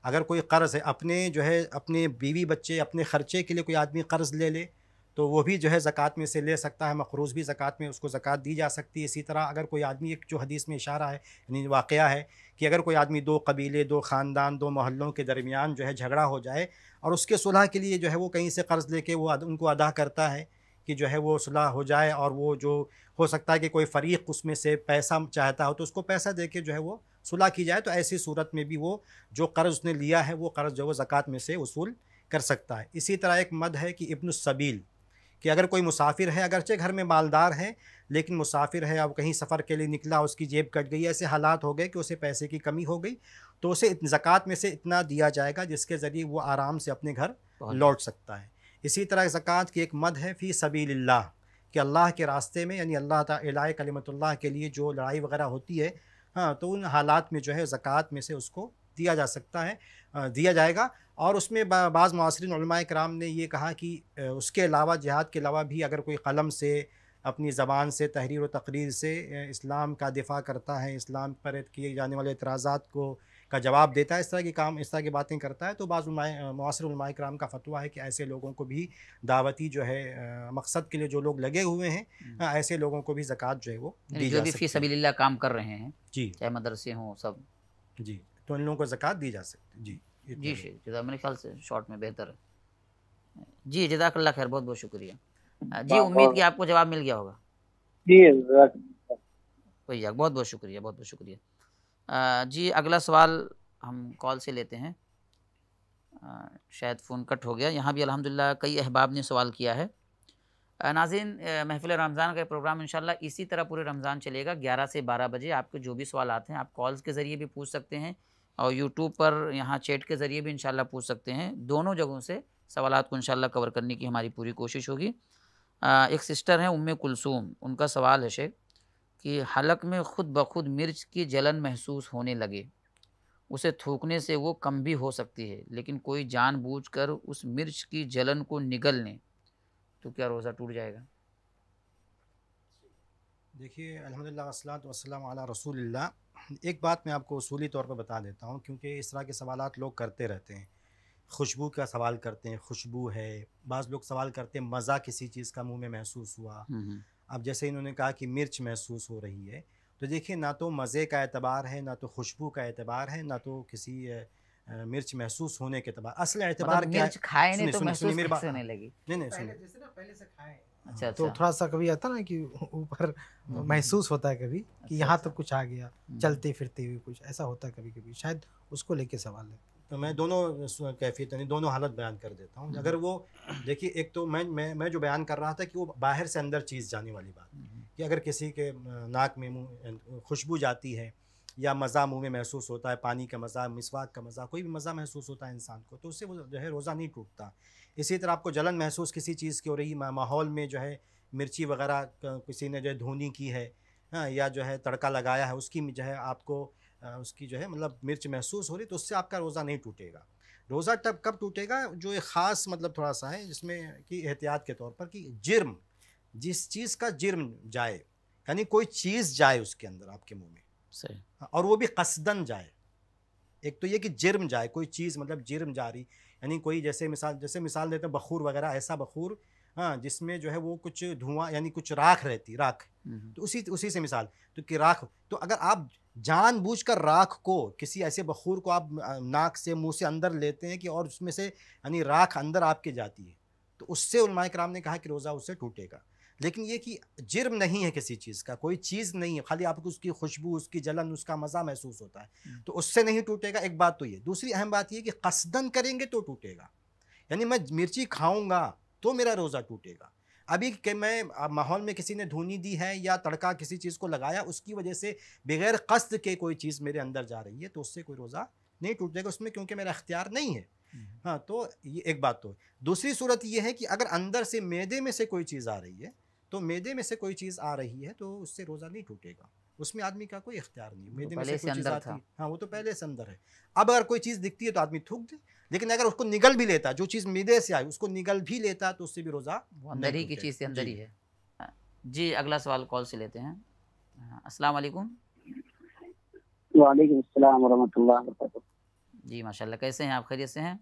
अगर कोई कर्ज़ है अपने जो है अपने बीवी बच्चे अपने ख़र्चे के लिए कोई आदमी कर्ज़ ले ले तो वो भी जो है ज़क़़त में से ले सकता है मखरूज भी ज़क़़त में उसको ज़क़़त दी जा सकती है इसी तरह अगर कोई आदमी एक जो हदीस में इशारा है यानी वाक़ है कि अगर कोई आदमी दो कबीले दो ख़ानदान दो मोहल्लों के दरमियान जो है झगड़ा हो जाए और उसके सुलह के लिए जो है वो कहीं से कर्ज़ लेके वो उनको अदा करता है कि जो है वो सुलह हो जाए और वो जो हो सकता है कि कोई फ़रीक उसमें से पैसा चाहता हो तो उसको पैसा दे के जो है वो सुलह की जाए तो ऐसी सूरत में भी वो जो कर्ज़ उसने लिया है वो कर्ज़ जो वो ज़क़़त में से वसूल कर सकता है इसी तरह एक मद है कि इब्न सबील कि अगर कोई मुसाफिर है अगरचे घर में मालदार है लेकिन मुसाफिर है अब कहीं सफ़र के लिए निकला उसकी जेब कट गई ऐसे हालात हो गए कि उसे पैसे की कमी हो गई तो उसे ज़क़़त में से इतना दिया जाएगा जिसके ज़रिए वो आराम से अपने घर लौट सकता है इसी तरह ज़क़़त की एक मद है फ़ी सबील कि अल्लाह के रास्ते में यानी अल्लाह तला कलमतुल्लाह के लिए जो लड़ाई वगैरह होती है हाँ तो उन हालात में जो है ज़क़़त में से उसको दिया जा सकता है दिया जाएगा और उसमें बाज़ मासरीन कराम ने यह कहा कि उसके अलावा जिहाद के अलावा भी अगर कोई कलम से अपनी ज़बान से तहरीर व तकरीर से इस्लाम का दिफा करता है इस्लाम पर किए जाने वाले इतराज़ा को का जवाब देता है इस तरह के काम इस तरह की बातें करता है तो बाज़ मासर कराम का फतवा है कि ऐसे लोगों को भी दावती जो है मकसद के लिए जो लोग लगे हुए हैं ऐसे लोगों को भी ज़क़़त जो है वो दी जो भी सभी काम कर रहे हैं जी चाहे मदरसे हों सब जी तो इन लोगों को ज़क़़त दी जा सकती जी तो जी शेख मेरे ख्याल से शॉर्ट में बेहतर है जी जदाकल्ला खैर बहुत बहुत शुक्रिया जी उम्मीद की आपको जवाब मिल गया होगा जी भैया बहुत बहुत शुक्रिया बहुत बहुत शुक्रिया जी अगला सवाल हम कॉल से लेते हैं शायद फ़ोन कट हो गया यहाँ भी अल्हम्दुलिल्लाह कई अहबाब ने सवाल किया है नाजिन महफिल रमज़ान का प्रोग्राम शाला इसी तरह पूरे रमज़ान चलेगा 11 से 12 बजे आपके जो भी सवाल आते हैं आप कॉल्स के ज़रिए भी पूछ सकते हैं और यूट्यूब पर यहाँ चैट के ज़रिए भी शाला पूछ सकते हैं दोनों जगहों से सवाल को शाला कवर करने की हमारी पूरी कोशिश होगी एक सिस्टर हैं उम कुलसूम उनका सवाल है शेख कि हलक में खुद ब खुद मिर्च की जलन महसूस होने लगे उसे थूकने से वो कम भी हो सकती है लेकिन कोई जानबूझकर उस मिर्च की जलन को निगल लें तो क्या रोज़ा टूट जाएगा देखिए अलहमदिल्लासलाम आला रसूल एक बात मैं आपको असूली तौर पर बता देता हूँ क्योंकि इस तरह के सवाल लोग करते रहते हैं खुशबू का सवाल करते हैं खुशबू है बाज़ लोग सवाल करते हैं मज़ा किसी चीज़ का मुंह में महसूस हुआ अब जैसे इन्होंने कहा कि मिर्च महसूस हो रही है तो देखिए ना तो मज़े का एतबार है ना तो खुशबू का एतबार है ना तो किसी मिर्च महसूस होने के एतबार असल मतलब एतबार मतलब क्या मिर्च खाए ने तो महसूस मेरी लगी नहीं नहीं सुनिए जैसे ना पहले से खाए अच्छा तो अच्छा। थोड़ा सा कभी आता ना कि ऊपर हम्म, हम्म, महसूस हम्म। होता है कभी कि अच्छा, यहाँ अच्छा। तो कुछ आ गया चलते फिरते हुए कुछ ऐसा होता है कभी कभी शायद उसको लेके सवाल है तो मैं दोनों कैफियत यानी दोनों हालत बयान कर देता हूँ अगर हम्म। वो देखिए एक तो मैं मैं मैं जो बयान कर रहा था कि वो बाहर से अंदर चीज़ जाने वाली बात हम्म। कि अगर किसी के नाक में मुँह खुशबू जाती है या मज़ा मुँह में महसूस होता है पानी का मज़ा मिसवाक का मज़ा कोई भी मज़ा महसूस होता है इंसान को तो उससे वो जो है रोज़ा नहीं टूटता इसी तरह आपको जलन महसूस किसी चीज़ की हो रही माहौल में जो है मिर्ची वगैरह किसी ने जो है धोनी की है हाँ या जो है तड़का लगाया है उसकी जो है आपको उसकी जो है मतलब मिर्च महसूस हो रही तो उससे आपका रोज़ा नहीं टूटेगा रोज़ा तब कब टूटेगा जो एक ख़ास मतलब थोड़ा सा है जिसमें कि एहतियात के तौर पर कि जिर्म जिस चीज़ का जिर्म जाए यानी कोई चीज़ जाए उसके अंदर आपके मुंह में सही हाँ, और वो भी कसदन जाए एक तो ये कि जिर्म जाए कोई चीज़ मतलब जिर्म जा रही यानी कोई जैसे मिसाल जैसे मिसाल देते हैं बखूर वगैरह ऐसा बखूर हाँ जिसमें जो है वो कुछ धुआं यानी कुछ राख रहती राख हम्म, हम्म। तो उसी उसी से मिसाल तो कि राख तो अगर आप जानबूझकर राख को किसी ऐसे बखूर को आप नाक से मुंह से अंदर लेते हैं कि और उसमें से यानी राख अंदर आपके जाती है तो उससे उलमा कराम ने कहा कि रोज़ा उससे टूटेगा लेकिन ये कि जिर्म नहीं है किसी चीज़ का कोई चीज़ नहीं है खाली आपको उसकी खुशबू उसकी जलन उसका मज़ा महसूस होता है तो उससे नहीं टूटेगा एक बात तो ये दूसरी अहम बात ये कि कसदन करेंगे तो टूटेगा यानी मैं मिर्ची खाऊँगा तो मेरा रोज़ा टूटेगा अभी कि मैं माहौल में किसी ने धुनी दी है या तड़का किसी चीज़ को लगाया उसकी वजह से बगैर कस्त के कोई चीज़ मेरे अंदर जा रही है तो उससे कोई रोज़ा नहीं टूट जाएगा उसमें क्योंकि मेरा अख्तियार नहीं है हाँ तो ये एक बात तो दूसरी सूरत ये है कि अगर अंदर से मैदे में से कोई चीज़ आ रही है तो मैदे में से कोई चीज़ आ रही है तो उससे रोज़ा नहीं टूटेगा उसमें आदमी का कोई इख्तियार नहीं तो मैदे तो में से कोई चीज़ आती है हाँ वो तो पहले से अंदर है अब अगर कोई चीज़ दिखती है तो आदमी थूक दे लेकिन अगर उसको निगल भी लेता जो चीज़ मिदे से आई उसको निगल भी लेता तो उससे भी रोज़ा अंदर ही की चीज़ से अंदर ही है हाँ, जी अगला सवाल कॉल से लेते हैं हाँ, अस्सलाम वालेकुम वालेकुम अस्सलाम वरहमतुल्लाह वबरकातुहू जी माशाल्लाह कैसे हैं आप खैरियत से हैं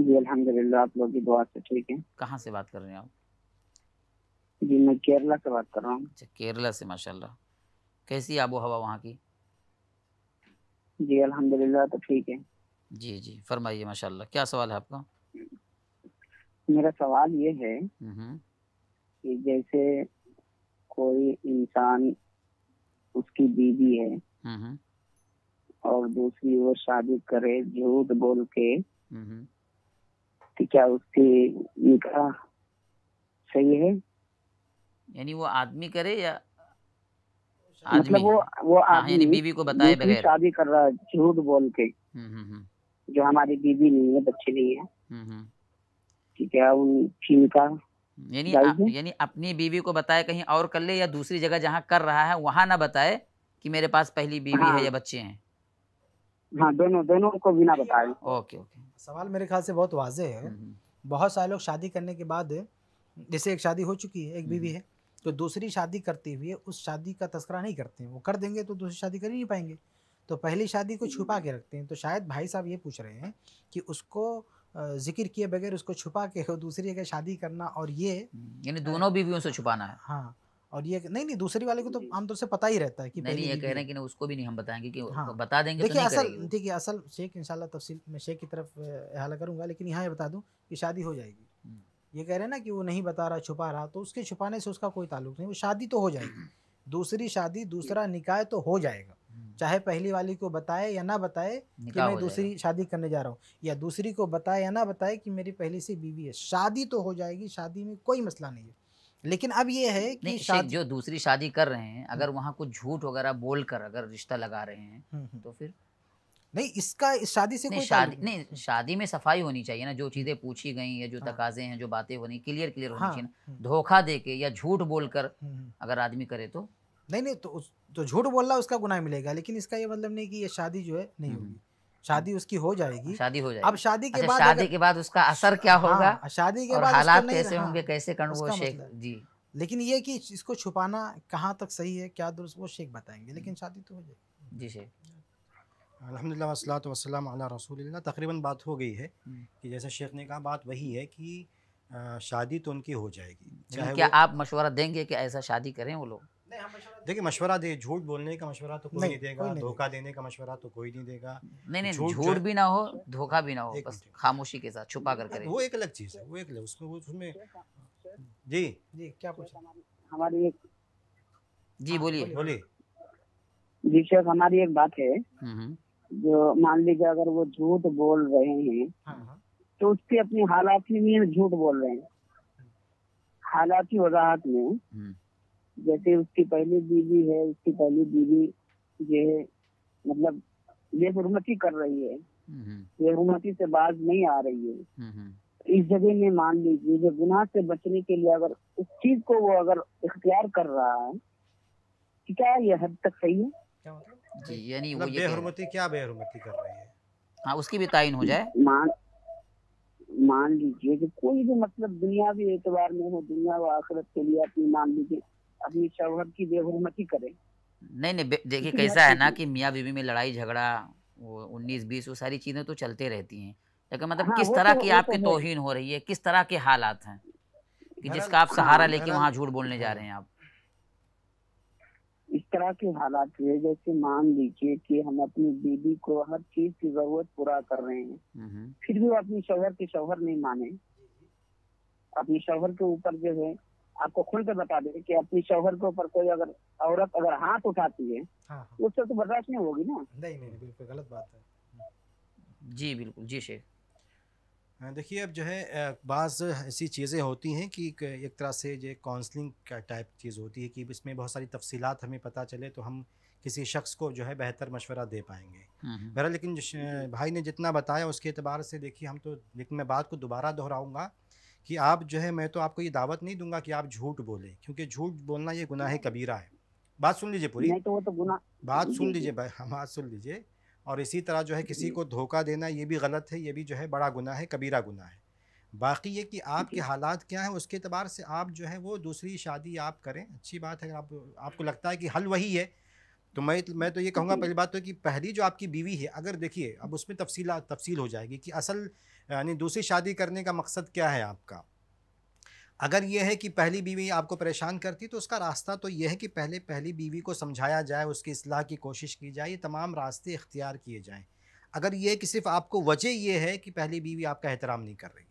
जी अल्हम्दुलिल्लाह आप लोग की दुआ से ठीक हैं कहां से बात कर रहे हैं आप जी मैं केरला से बात कर रहा हूं अच्छा केरला से माशाल्लाह कैसी आबो हवा वहां की जी अल्हम्दुलिल्लाह तो ठीक है जी जी फरमाइए माशाल्लाह क्या सवाल है आपका मेरा सवाल ये है कि जैसे कोई इंसान उसकी बीवी है और दूसरी वो शादी करे झूठ बोल के तो क्या उसकी निकाह सही है यानी वो आदमी करे या आदमी मतलब वो वो हाँ, आदमी बीवी को बताए बगैर शादी कर रहा है झूठ बोल के हम्म हम्म जो हमारी बीवी नहीं है बच्चे नहीं है ठीक है उनकी का यानी यानी अपनी बीवी को बताए कहीं और कर ले या दूसरी जगह जहाँ कर रहा है वहाँ ना बताए कि मेरे पास पहली बीवी हाँ, है या बच्चे हैं हाँ दोनों दोनों को बिना बताए ओके ओके सवाल मेरे ख्याल से बहुत वाजे है बहुत सारे लोग शादी करने के बाद जैसे एक शादी हो चुकी है एक बीवी है तो दूसरी शादी करते हुए उस शादी का तस्करा नहीं करते हैं वो कर देंगे तो दूसरी शादी कर ही नहीं पाएंगे तो पहली शादी को छुपा हम्म। के रखते हैं तो शायद भाई साहब ये पूछ रहे हैं कि उसको जिक्र किए बगैर उसको छुपा के हो दूसरी जगह शादी करना और ये हम्म, यानी दोनों बीवियों से छुपाना है हाँ और ये नहीं नहीं दूसरी वाले को तो आमतौर से पता ही रहता है कि नहीं, नहीं ये कह रहे हैं कि नहीं उसको भी नहीं हम बताएंगे कि हाँ, बता देंगे तो देखिए तो असल देखिए असल शेख इंशाल्लाह तफसील मैं शेख की तरफ हला करूंगा लेकिन यहाँ ये बता दूँ कि शादी हो जाएगी हम्म। ये कह रहे हैं ना कि वो नहीं बता रहा छुपा रहा तो उसके छुपाने से उसका कोई ताल्लुक नहीं वो शादी तो हो जाएगी दूसरी शादी दूसरा निकाय तो हो जाएगा चाहे पहली वाली को बताए या ना बताए कि मैं दूसरी शादी करने जा रहा हूँ या दूसरी को बताए या ना बताए कि मेरी पहली से बीवी है शादी तो हो जाएगी शादी में कोई मसला नहीं है लेकिन अब ये है कि शादी जो दूसरी शादी कर रहे हैं अगर हम्म। वहाँ कुछ झूठ वगैरह बोल कर अगर रिश्ता लगा रहे हैं हम्म, हम्म। तो फिर नहीं इसका इस शादी से कोई शादी नहीं शादी में सफाई होनी चाहिए ना जो चीज़ें पूछी गई या जो हाँ। तकाजे हैं जो बातें होनी क्लियर क्लियर होनी हाँ। चाहिए धोखा दे के या झूठ बोलकर अगर आदमी करे तो नहीं नहीं तो उस तो झूठ बोल रहा उसका गुनाह मिलेगा लेकिन इसका ये मतलब नहीं कि ये शादी जो है नहीं हम्म। होगी शादी उसकी हो जाएगी शादी हो जाएगी अब शादी के अच्छा, बाद शादी के बाद उसका असर क्या हाँ, होगा शादी के बाद हालात कैसे होंगे कैसे कर्ण वो शेख मतलब- जी लेकिन ये कि इसको छुपाना कहाँ तक सही है क्या दुरुस्त वो शेख बताएंगे हम्म। लेकिन शादी तो हो जाएगी जी शेख अलहमदिल्ला वसलात वसलम अला रसूल तकरीबन बात हो गई है हम्म। कि जैसे शेख ने कहा बात वही है कि शादी तो उनकी हो जाएगी क्या आप मशवरा देंगे कि ऐसा शादी करें वो लोग हाँ, तो देखिए मशवरा दे झूठ बोलने का मशवरा तो कोई नहीं, नहीं देगा धोखा देने का मशवरा तो कोई नहीं देगा नहीं नहीं झूठ भी ना हो धोखा भी ना हो बस खामोशी के साथ छुपा कर करे वो एक अलग चीज़ है वो एक अलग उसमें वो उसमें जी जी क्या पूछा हमारी एक जी हाँ, बोलिए बोलिए जी शेख हमारी एक बात है हम्म, हम्म। जो मान लीजिए अगर वो झूठ बोल रहे हैं हाँ, तो उसके अपनी हालात में झूठ बोल रहे हैं हालात की वजाहत में हम्म। जैसे उसकी पहली बीवी है उसकी पहली बीवी ये मतलब ये कर रही है ये से बाज नहीं आ रही है इस जगह में मान लीजिए जो गुनाह से बचने के लिए अगर उस चीज को वो अगर इख्तियार कर रहा है कि क्या ये हद तक सही है जी यानी वो मतलब बेहरमति क्या बेहरमती कर रही है हाँ उसकी भी तयन हो जाए मान मान लीजिए कि कोई भी मतलब दुनियावी एतबार में हो दुनिया व आखिरत के लिए अपनी मान लीजिए अपनी शौहर की बेहरमति करे नहीं नहीं देखिए कैसा है ना कि मियाँ बीवी में लड़ाई झगड़ा वो उन्नीस बीस वो सारी चीज़ें तो चलते रहती हैं लेकिन मतलब हाँ, किस तरह तो, की आपकी तो तोहिन हो रही है किस तरह के हालात हैं कि जिसका आप हाँ, सहारा लेके वहाँ झूठ बोलने जा हाँ। रहे हैं आप इस तरह के हालात हुए जैसे मान लीजिए कि हम अपनी बीबी को हर चीज की जरूरत पूरा कर रहे हैं हम्म, हम्म। फिर भी वो अपनी शोहर के शोहर नहीं माने अपने शोहर के ऊपर जो है आपको खुलकर बता दें कि अपनी शोहर के ऊपर कोई अगर औरत अगर हाथ उठाती है हाँ, हाँ। उससे तो बर्दाश्त नहीं होगी ना नहीं नहीं बिल्कुल गलत बात है जी बिल्कुल जी शेख हाँ, देखिए अब जो है बाज़ ऐसी चीज़ें होती हैं कि एक तरह से जो काउंसलिंग का टाइप चीज़ होती है कि इसमें बहुत सारी तफसीलात हमें पता चले तो हम किसी शख्स को जो है बेहतर मशवरा दे पाएंगे हम्म, हम्म। बहरा लेकिन भाई ने जितना बताया उसके अतबार से देखिए हम तो लेकिन मैं बात को दोबारा दोहराऊंगा कि आप जो है मैं तो आपको ये दावत नहीं दूंगा कि आप झूठ बोले क्योंकि झूठ बोलना ये गुनाह है हाँ। कबीरा है बात सुन लीजिए पूरी तो वो तो गुना बात सुन लीजिए भाई हाँ, बात सुन लीजिए और इसी तरह जो है किसी को धोखा देना ये भी गलत है ये भी जो है बड़ा गुनाह है कबीरा गुनाह है बाकी ये कि आपके हालात क्या हैं उसके अतबार से आप जो है वो दूसरी शादी आप करें अच्छी बात है अगर आप आपको लगता है कि हल वही है तो मैं मैं तो ये कहूँगा पहली बात तो कि पहली जो आपकी बीवी है अगर देखिए अब उसमें तफसील तफसील हो जाएगी कि असल यानी दूसरी शादी करने का मकसद क्या है आपका अगर यह है कि पहली बीवी आपको परेशान करती तो उसका रास्ता तो यह है कि पहले पहली बीवी को समझाया जाए उसकी असलाह की कोशिश की जाए ये तमाम रास्ते इख्तियार किए जाएँ अगर ये कि सिर्फ आपको वजह यह है कि पहली बीवी आपका एहतराम नहीं कर रही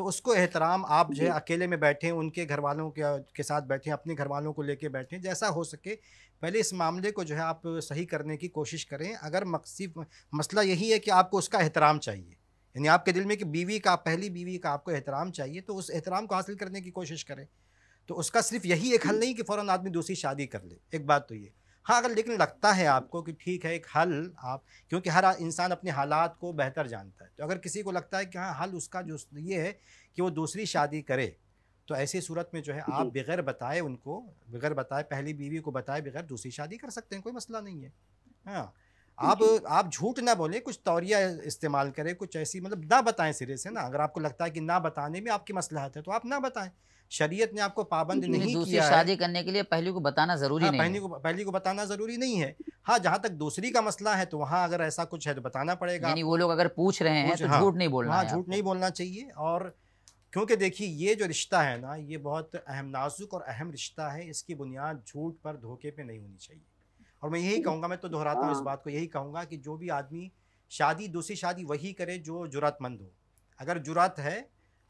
तो उसको एहतराम आप जो है अकेले में बैठें उनके घर वालों के, के साथ बैठें अपने घर वालों को लेके बैठें जैसा हो सके पहले इस मामले को जो है आप सही करने की कोशिश करें अगर मकसद मसला यही है कि आपको उसका एहतराम चाहिए यानी आपके दिल में कि बीवी का पहली बीवी का आपको एहतराम चाहिए तो उस एहतराम को हासिल करने की कोशिश करें तो उसका सिर्फ यही एक हल नहीं कि फ़ौर आदमी दूसरी शादी कर ले एक बात तो ये हाँ अगर लेकिन लगता है आपको कि ठीक है एक हल आप क्योंकि हर इंसान अपने हालात को बेहतर जानता है तो अगर किसी को लगता है कि हाँ हल उसका जो ये है कि वो दूसरी शादी करे तो ऐसी सूरत में जो है आप बगैर बताए उनको बगैर बताए पहली बीवी को बताए बगैर दूसरी शादी कर सकते हैं कोई मसला नहीं है हाँ आप आप झूठ ना बोले कुछ तौरिया इस्तेमाल करें कुछ ऐसी मतलब ना बताएं सिरे से ना अगर आपको लगता है कि ना बताने में आपकी मसलहत है तो आप ना बताएं शरीयत ने आपको पाबंद नहीं किया शादी करने के लिए पहली को बताना ज़रूरी हाँ, नहीं पहली को पहली को बताना ज़रूरी नहीं है हाँ जहाँ तक दूसरी का मसला है तो वहाँ अगर ऐसा कुछ है तो बताना पड़ेगा वो लोग अगर पूछ रहे हैं तो हाँ, झूठ नहीं बोलना हाँ झूठ नहीं बोलना चाहिए और क्योंकि देखिए ये जो रिश्ता है ना ये बहुत अहम नाजुक और अहम रिश्ता है इसकी बुनियाद झूठ पर धोखे पे नहीं होनी चाहिए और मैं यही कहूँगा मैं तो दोहराता हूँ इस हाँ। बात को यही कहूँगा कि जो भी आदमी शादी दूसरी शादी वही करे जो जुरातमंद हो अगर जुरात है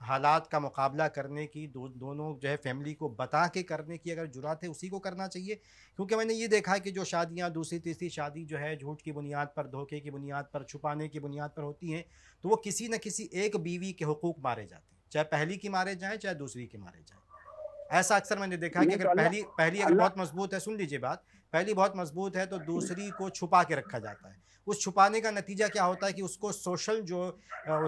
हालात का मुकाबला करने की दो, दोनों जो है फैमिली को बता के करने की अगर जुरात है उसी को करना चाहिए क्योंकि मैंने ये देखा है कि जो शादियाँ दूसरी तीसरी शादी जो है झूठ की बुनियाद पर धोखे की बुनियाद पर छुपाने की बुनियाद पर होती हैं तो वो किसी न किसी एक बीवी के हकूक़ मारे जाते हैं चाहे पहली की मारे जाएँ चाहे दूसरी की मारे जाएँ ऐसा अक्सर मैंने देखा कि अगर तो पहली पहली अगर बहुत मजबूत है सुन लीजिए बात पहली बहुत मजबूत है तो दूसरी को छुपा के रखा जाता है उस छुपाने का नतीजा क्या होता है कि उसको सोशल जो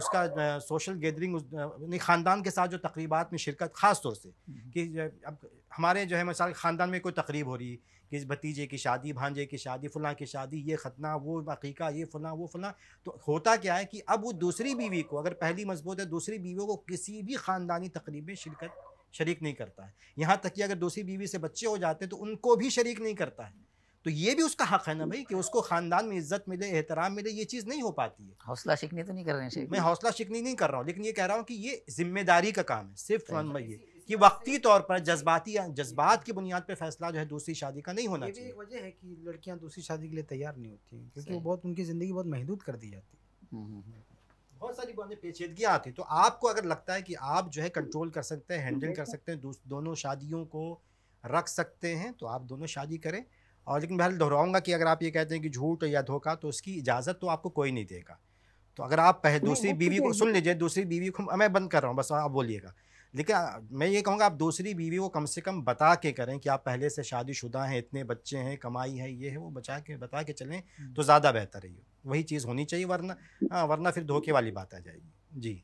उसका सोशल गैदरिंग ख़ानदान के साथ जो तकरीबात में शिरकत ख़ास तौर से हम्म, हम्म। कि अब हमारे जो है मिसाल ख़ानदान में कोई तकरीब हो रही है कि भतीजे की शादी भांजे की शादी फ़लाँ की शादी ये खतना वो अकीका ये फ़लाँ वो फ़लाँ तो होता क्या है कि अब वो दूसरी बीवी को अगर पहली मजबूत है दूसरी बीवी को किसी भी ख़ानदानी तकरीब में शिरकत शरीक नहीं करता है यहाँ तक कि अगर दूसरी बीवी से बच्चे हो जाते हैं तो उनको भी शरीक नहीं करता है तो ये भी उसका हक है ना भाई कि उसको खानदान में इज्जत मिले एहतराम मिले ये चीज़ नहीं हो पाती है हौसला शिकनी तो नहीं कर रहे हैं मैं हौसला शिकनी नहीं कर रहा हूँ लेकिन ये कह रहा हूँ कि ये जिम्मेदारी का काम है सिर्फ ये कि वक्ती तौर पर जज्बाती जज्बात की बुनियाद पर फैसला जो है दूसरी शादी का नहीं होना चाहिए वजह है कि लड़कियाँ दूसरी शादी के लिए तैयार नहीं होती हैं क्योंकि वो बहुत उनकी ज़िंदगी बहुत महदूद कर दी जाती है हम्म, हम्म, हम्म। बहुत सारी बातें पेचीदगियाँ आती तो आपको अगर लगता है कि आप जो है कंट्रोल कर सकते हैं हैंडल कर सकते हैं दोनों शादियों को रख सकते हैं तो आप दोनों शादी करें और लेकिन बहरहाल दोहराऊंगा कि अगर आप ये कहते हैं कि झूठ या धोखा तो उसकी इजाज़त तो आपको कोई नहीं देगा तो अगर आप पह, दूसरी तो बीवी को सुन लीजिए दूसरी बीवी को मैं बंद कर रहा हूँ बस आप बोलिएगा लेकिन मैं ये कहूँगा आप दूसरी बीवी को कम से कम बता के करें कि आप पहले से शादीशुदा हैं इतने बच्चे हैं कमाई है ये है वो बचा के बता के चलें तो ज़्यादा बेहतर है वही चीज़ होनी चाहिए वरना हाँ वरना फिर धोखे वाली बात आ जाएगी जी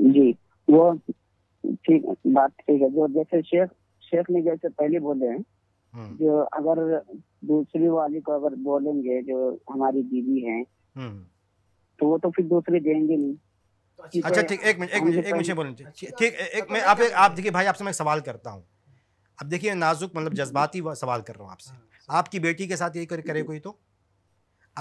जी वो ठीक बात ठीक है जो जैसे शेख शेख ने जैसे पहले बोले हैं जो अगर दूसरी वाली को अगर बोलेंगे जो हमारी बीवी है तो वो तो फिर दूसरे देंगे नहीं अच्छा ठीक एक मिनट एक मिनट एक मिनट बोलने अच्छा, ठीक तो एक मैं आप आप देखिए भाई आपसे मैं सवाल करता हूँ अब देखिए नाजुक मतलब हम्म। जज्बाती सवाल कर रहा हूँ आपसे हाँ, आपकी बेटी के साथ ये करे, कोई तो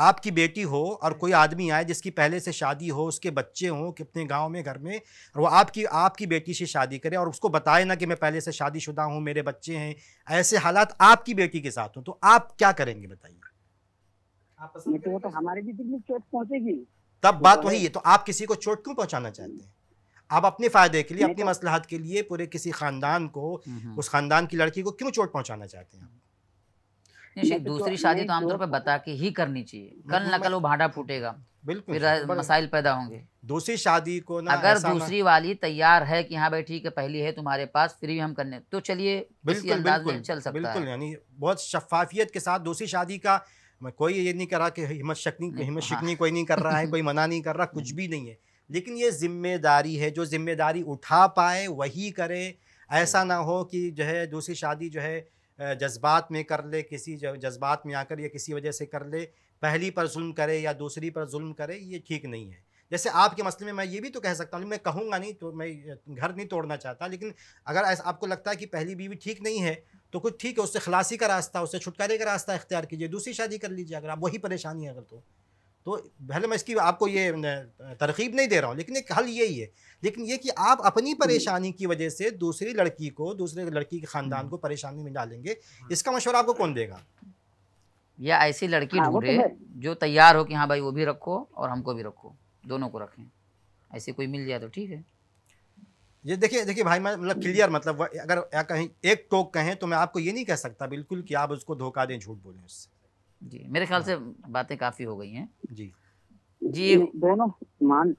आपकी बेटी हो और हाँ। कोई आदमी आए जिसकी पहले से शादी हो उसके बच्चे हों कितने गांव में घर में और वो आपकी आपकी बेटी से शादी करे और उसको बताए ना कि मैं पहले से शादीशुदा हूँ मेरे बच्चे हैं ऐसे हालात आपकी बेटी के साथ हो तो आप क्या करेंगे बताइए तो वो तो हमारे भी तकलीफ चोट पहुंचेगी तब बात वही है तो आप किसी को चोट क्यों पहुंचाना चाहते हैं आप अपने फायदे के लिए अपनी तो मसलहत के लिए पूरे किसी खानदान को उस खानदान की लड़की को क्यों चोट पहुंचाना चाहते हैं नहीं तो दूसरी शादी तो आमतौर तो पर बता के ही करनी चाहिए कल न कल वो भाड़ा फूटेगा बिल्कुल फिर मसाइल पैदा होंगे दूसरी शादी को ना अगर दूसरी ना... वाली तैयार है कि हाँ भाई ठीक है पहली है तुम्हारे पास फिर भी हम करने तो चलिए बिल्कुल बिल्कुल चल सकता बिल्कुल यानी बहुत शफाफियत के साथ दूसरी शादी का मैं कोई ये नहीं कर रहा कि हिम्मत शकनी हिम्मत शिकनी हाँ। कोई नहीं कर रहा है कोई मना नहीं कर रहा कुछ भी नहीं है लेकिन ये जिम्मेदारी है जो जिम्मेदारी उठा पाए वही करे ऐसा हाँ। ना हो कि जो है दूसरी शादी जो है जज्बात में कर ले किसी जज्बात में आकर या किसी वजह से कर ले पहली पर जुल्म करे या दूसरी पर जुल्म करे ये ठीक नहीं है जैसे आपके मसले में मैं ये भी तो कह सकता हूँ मैं कहूँगा नहीं तो मैं घर नहीं तोड़ना चाहता लेकिन अगर ऐसा आपको लगता है कि पहली बीवी ठीक नहीं है तो कुछ ठीक है उससे खलासी का रास्ता उससे छुटकारे का रास्ता इख्तियार कीजिए दूसरी शादी कर लीजिए अगर आप वही परेशानी है अगर तो तो पहले मैं इसकी आपको ये तरकीब नहीं दे रहा हूँ लेकिन एक हल यही है लेकिन ये कि आप अपनी हम्म। परेशानी की वजह से दूसरी लड़की को दूसरे लड़की के ख़ानदान हम्म। को परेशानी में डालेंगे हाँ। इसका मशवरा आपको कौन देगा या ऐसी लड़की हाँ, ढूंढे तो जो तैयार हो कि हाँ भाई वो भी रखो और हमको भी रखो दोनों को रखें ऐसे कोई मिल जाए तो ठीक है ये देखिए देखिए भाई मैं मतलब क्लियर हम्म। मतलब अगर कहीं एक टोक कहें तो मैं आपको ये नहीं कह सकता बिल्कुल कि आप उसको धोखा दें झूठ बोलें उससे जी मेरे ख्याल हाँ। से बातें काफ़ी हो गई हैं जी जी दोनों मान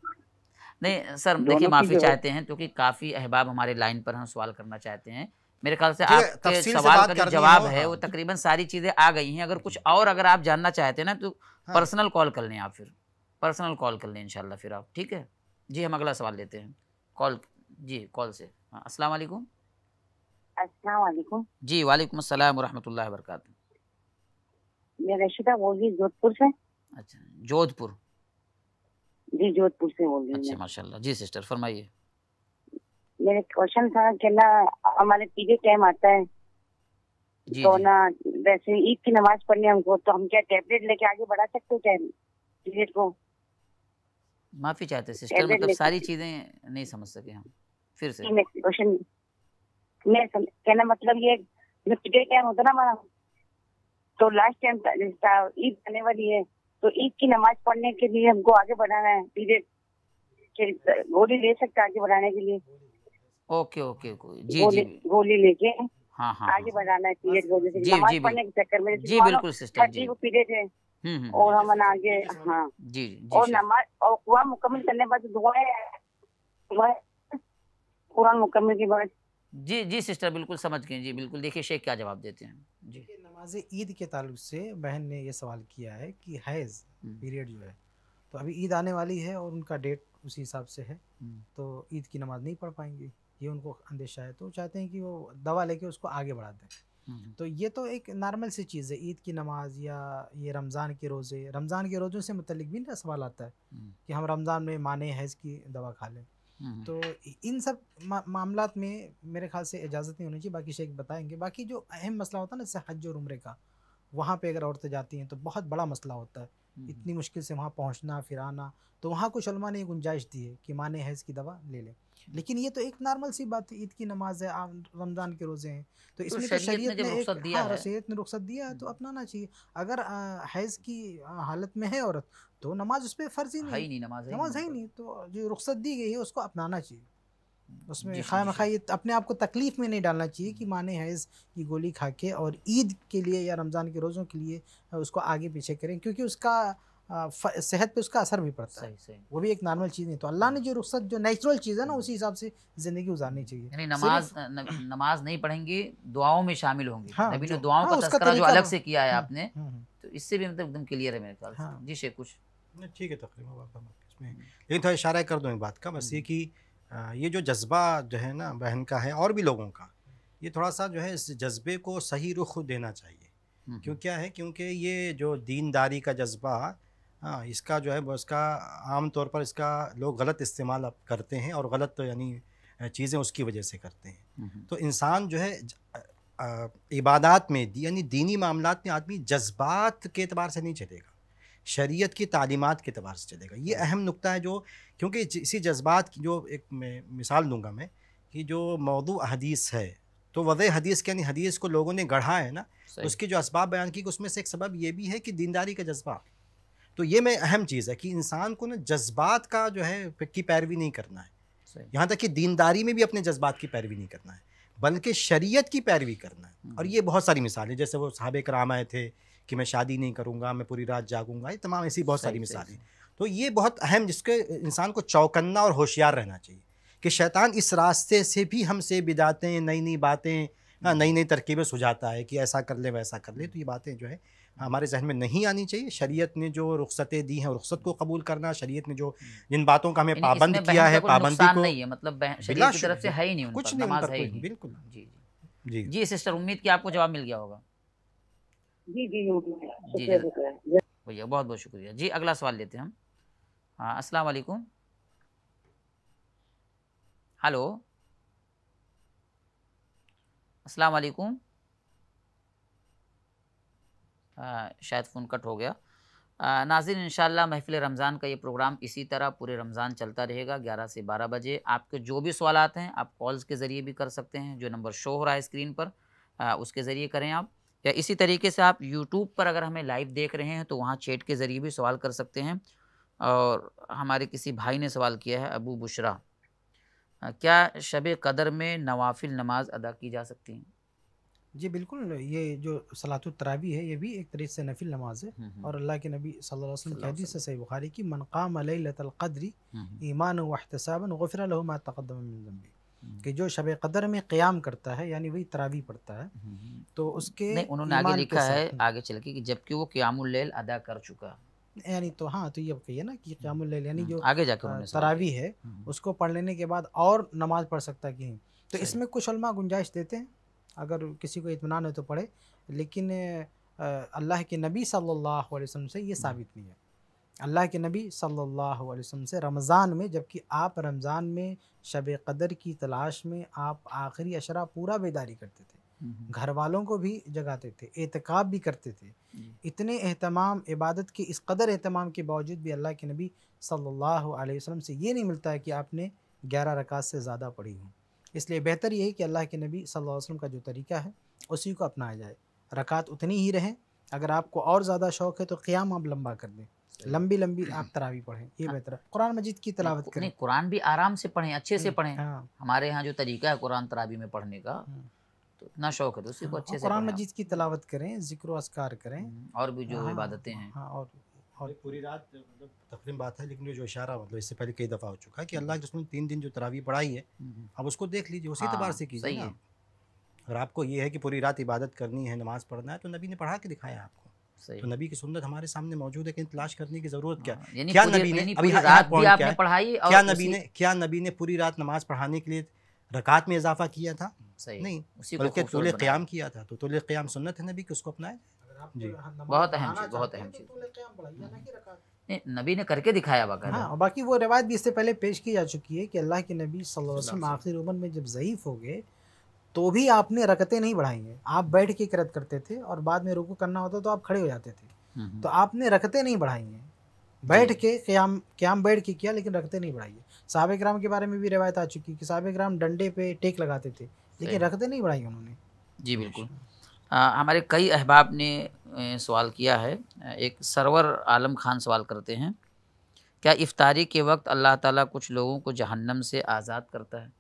नहीं सर देखिए माफ़ी चाहते हैं क्योंकि काफ़ी अहबाब हमारे लाइन पर हम सवाल करना चाहते हैं मेरे ख्याल से आपके सवाल का जो जवाब है वो हाँ। तकरीबन सारी चीज़ें आ गई हैं अगर कुछ और अगर आप जानना चाहते हैं ना तो पर्सनल हाँ। कॉल कर लें आप फिर पर्सनल कॉल कर लें इनशाला फिर आप ठीक है जी हम अगला सवाल लेते हैं कॉल जी कॉल से हाँ, अस्सलाम वालेकुम अस्सलाम वालेकुम जी वालेकुम अस्सलाम वरहमतुल्लाहि वबरकातुहू मैं रशीदा बोल रही जोधपुर से अच्छा जोधपुर जी जोधपुर से बोल रही अच्छा माशाल्लाह जी सिस्टर फरमाइए मेरे क्वेश्चन था कि ना हमारे पीजे टाइम आता है जी, तो ना वैसे ईद की नमाज पढ़नी हमको तो हम क्या टैबलेट लेके आगे बढ़ा सकते हैं टाइम पीरियड को माफी चाहते सिस्टर मतलब सारी चीजें नहीं समझ सके हम फिर से क्वेश्चन मैं कहना मतलब ये टुडे टाइम होता ना हमारा तो लास्ट टाइम ईद आने वाली है तो ईद की नमाज पढ़ने के लिए हमको आगे बढ़ाना है पीरियड गोली ले सकते आगे बढ़ाने के लिए ओके ओके जी गोली, जी गोली लेके हाँ, हाँ, आगे हाँ। बढ़ाना है पीरियड गोली से नमाज पढ़ने के चक्कर में जी बिल्कुल जी पीरियड है हम्म, हम्म, और हम आगे हाँ जी, जी और नमाज और कुआ मुकम्मल करने के बाद दुआ है कुरान मुकम्मल की बात जी जी सिस्टर बिल्कुल समझ गए जी बिल्कुल देखिए शेख क्या जवाब देते हैं जी नमाज ईद के ताल्लुक से बहन ने यह सवाल किया है कि हैज़ हम्म। पीरियड जो है तो अभी ईद आने वाली है और उनका डेट उसी हिसाब से है हम्म। तो ईद की नमाज नहीं पढ़ पाएंगे ये उनको अंदेशा है तो चाहते हैं कि वो दवा लेके उसको आगे बढ़ा दें हम्म, तो ये तो एक नॉर्मल सी चीज़ है ईद की नमाज या ये रमज़ान के रोज़े रमज़ान के रोज़ों से मतलब भी ना सवाल आता है कि हम रमज़ान में माने हैज़ की दवा खा लें हम्म। तो इन सब मा, मामला में मेरे ख्याल से इजाज़त नहीं होनी चाहिए बाकी शेख बताएंगे बाकी जो अहम मसला होता है ना जैसे हज और उम्र का वहाँ पे अगर औरतें जाती हैं तो बहुत बड़ा मसला होता है हम्म। इतनी मुश्किल से वहाँ पहुँचना फिर आना तो वहाँ कुछ ने गुंजाइश दी है कि माँ ने हैज़ की दवा ले लें लेकिन ये तो एक नॉर्मल सी बात है ईद की नमाज है रमज़ान के रोज़े हैं तो, तो इसमें तो शरीयत ने, एक हाँ, शरीयत ने रुख्सत दिया है तो हम्म। अपनाना चाहिए अगर हैज़ की हालत में है औरत तो नमाज उस पर फ़र्ज ही नहीं, है नमाज नमाज है ही नहीं तो जो रुख्सत दी गई है उसको अपनाना चाहिए हम्म, उसमें खाम खाई अपने आप को तकलीफ़ में नहीं डालना चाहिए कि हम्म। माने हैज़ की गोली खा के और ईद के लिए या रमज़ान के रोज़ों के लिए उसको आगे पीछे करें क्योंकि उसका सेहत पे उसका असर भी पड़ता सही, है सही। वो भी एक नॉर्मल चीज़ नहीं तो अल्लाह ने जो रुख्सत जो नेचुरल चीज़ है ना हम्म। उसी हिसाब से ज़िंदगी गुजारनी चाहिए यानी नमाज न, नमाज नहीं पढ़ेंगे दुआओं में शामिल होंगे हाँ, ने दुआओं हाँ, का तस्करा जो अलग से किया है हम्म, आपने हम्म, तो इससे भी मतलब एकदम क्लियर है मेरे ख्याल से हाँ। जी शेख कुछ ठीक है तकरीबन लेकिन थोड़ा इशारा कर दूँ एक बात का बस ये कि ये जो जज्बा जो है ना बहन का है और भी लोगों का ये थोड़ा सा जो है इस जज्बे को सही रुख देना चाहिए क्यों क्या है क्योंकि ये जो दीनदारी का जज्बा हाँ इसका जो है इसका आम तौर पर इसका लोग गलत इस्तेमाल करते हैं और गलत यानी चीज़ें उसकी वजह से करते हैं तो इंसान जो है इबादत में यानी दीनी मामला में आदमी जज्बात के अतबार से नहीं चलेगा शरीयत की तालीमत के अतबार से चलेगा ये अहम नुक्ता है जो क्योंकि इसी जज्बात की जो एक मिसाल दूंगा मैं कि जो मौदू हदीस है तो वज़ हदीस के यानी हदीस को लोगों ने गढ़ा है ना उसकी जो इसबाब बयान की उसमें से एक सबब ये भी है कि दीनदारी का जज्बा तो ये मैं अहम चीज़ है कि इंसान को ना जज्बात का जो है की पैरवी नहीं करना है यहाँ तक कि दीनदारी में भी अपने जज्बात की पैरवी नहीं करना है बल्कि शरीयत की पैरवी करना है और हम्म। ये बहुत सारी मिसालें जैसे वो साहब कराम आए थे कि मैं शादी नहीं करूँगा मैं पूरी रात जागूंगा ये तमाम ऐसी बहुत सारी मिसालें तो ये बहुत अहम जिसके इंसान को चौकन्ना और होशियार रहना चाहिए कि शैतान इस रास्ते से भी हमसे बिदाते नई नई बातें हाँ, हम्म। नई नई तरकीबें सुझाता है कि ऐसा कर ले वैसा कर ले तो ये बातें जो है हमारे जहन में नहीं आनी चाहिए शरीयत ने जो रुख्सतें दी हैं रुख्सत को कबूल करना शरीयत ने जो जिन बातों का हमें पाबंद किया है पाबंदी को नहीं है मतलब शरीयत की तरफ से है ही नहीं कुछ नहीं है बिल्कुल जी जी जी सिस्टर उम्मीद की आपको जवाब मिल गया होगा जी जी भैया बहुत बहुत शुक्रिया जी अगला सवाल लेते हैं हम हाँ अस्सलाम वालेकुम हेलो अस्सलाम वालेकुम आ, शायद फ़ोन कट हो गया नाजिन इन महफ़िल रमज़ान का ये प्रोग्राम इसी तरह पूरे रमज़ान चलता रहेगा 11 से 12 बजे आपके जो भी सवाल हैं आप कॉल्स के ज़रिए भी कर सकते हैं जो नंबर शो हो रहा है स्क्रीन पर आ, उसके ज़रिए करें आप या इसी तरीके से आप यूट्यूब पर अगर हमें लाइव देख रहे हैं तो वहाँ चैट के ज़रिए भी सवाल कर सकते हैं और हमारे किसी भाई ने सवाल किया है अबू बुशरा क्या शब कदर में नवाफिल नमाज अदा की जा सकती हैं जी बिल्कुल ये जो सलातुल तरावी है ये भी एक तरीके से नफिल नमाज है हम्म, हम्म। और अल्लाह के नबी सल्लल्लाहु अलैहि वसल्लम की हदीस है सही बुखारी की मनकाम लैलतल कद्री हम्म, ईमान व अहतसाबन गफिर लहु मा तक़द्दम मिन ज़ंबी कि जो शब कदर में क़याम करता है यानी वही तरावी पढ़ता है तो उसके उन्होंने आगे लिखा है आगे चल के जबकि वो क़यामुल अदा कर चुका यानी तो हाँ तो ये है ना कि क़यामुल यानी जो आगे जाकर तरावी है उसको पढ़ लेने के बाद और नमाज पढ़ सकता कि तो इसमें कुछ गुंजाइश देते हैं अगर किसी को इतमान है तो पढ़े लेकिन अल्लाह के नबी सल्लल्लाहु अलैहि वसल्लम से ये साबित नहीं है अल्लाह के नबी सल्लल्लाहु अलैहि वसल्लम से रमज़ान में जबकि आप रमज़ान में शब कदर की तलाश में आप आखिरी अशरा पूरा बेदारी करते थे हम्म, हम्म। घर वालों को भी जगाते थे एहतिकाब भी करते थे इतने अहतमाम इबादत के इस कदर अहतमाम के बावजूद भी अल्लाह के नबी सल्लल्लाहु अलैहि वसल्लम से ये नहीं मिलता है कि आपने ग्यारह रकात से ज़्यादा पढ़ी हूँ इसलिए बेहतर यही कि अल्लाह के नबी सल्लल्लाहु अलैहि वसल्लम का जो तरीका है उसी को अपनाया जाए रकात उतनी ही रहें अगर आपको और ज़्यादा शौक है तो क़्याम आप लंबा कर दें लंबी लंबी आप तरावी पढ़ें ये बेहतर कुरान मजीद की तलावत करें कुरान भी आराम से पढ़ें अच्छे से हम्म, पढ़ें हाँ। हमारे यहाँ जो तरीका है कुरान तरावी में पढ़ने का हम्म। तो इतना शौक है तो उसी को हाँ, अच्छे से कुरान मजीद की तलावत करें जिक्र असकार करें हम्म, और भी जो हाँ, इबादतें हैं और और पूरी रात मतलब तकरीब बात है लेकिन जो इशारा मतलब इससे पहले कई दफ़ा हो चुका है कि हम्म। अल्लाह के तीन दिन जो तरावी पढ़ाई है हम्म, हम्म। अब उसको देख लीजिए उसी तबार हाँ, से कीजिए ना अगर आपको ये है कि पूरी रात इबादत करनी है नमाज़ पढ़ना है तो नबी ने पढ़ा के दिखाया आपको तो नबी की सुन्नत हमारे सामने मौजूद है कि तलाश करने की जरूरत क्या हाँ, क्या नबी ने अभी रात भी आपने पढ़ाई क्या नबी ने क्या नबी ने पूरी रात नमाज पढ़ाने के लिए रकात में इजाफा किया था नहीं बल्कि तुल क्याम किया था तो तुल क्याम सुन्नत है नबी की उसको अपनाया जी बहुत अहम चीज़ बहुत अहम तो चीज़ नहीं नबी ने करके दिखाया वाक़ा हाँ बाकी वो रिवायत भी इससे पहले पेश की जा चुकी है कि अल्लाह के नबी सल्लल्लाहु वसल्लम आखिर उम्र में जब ज़यीफ़ हो गए तो भी आपने रकतें नहीं बढ़ाई हैं आप बैठ के करत करते थे और बाद में रुकू करना होता तो आप खड़े हो जाते थे हम्म, हम्म। तो आपने रकतें नहीं बढ़ाई हैं बैठ के क्याम क्याम बैठ के किया लेकिन रखते नहीं बढ़ाई है साहब कराम के बारे में भी रिवायत आ चुकी है कि साहब कराम डंडे पे टेक लगाते थे लेकिन रखते नहीं बढ़ाई उन्होंने जी बिल्कुल हमारे कई अहबाब ने सवाल किया है एक सरवर आलम खान सवाल करते हैं क्या इफ्तारी के वक्त अल्लाह ताला कुछ लोगों को जहन्नम से आज़ाद करता है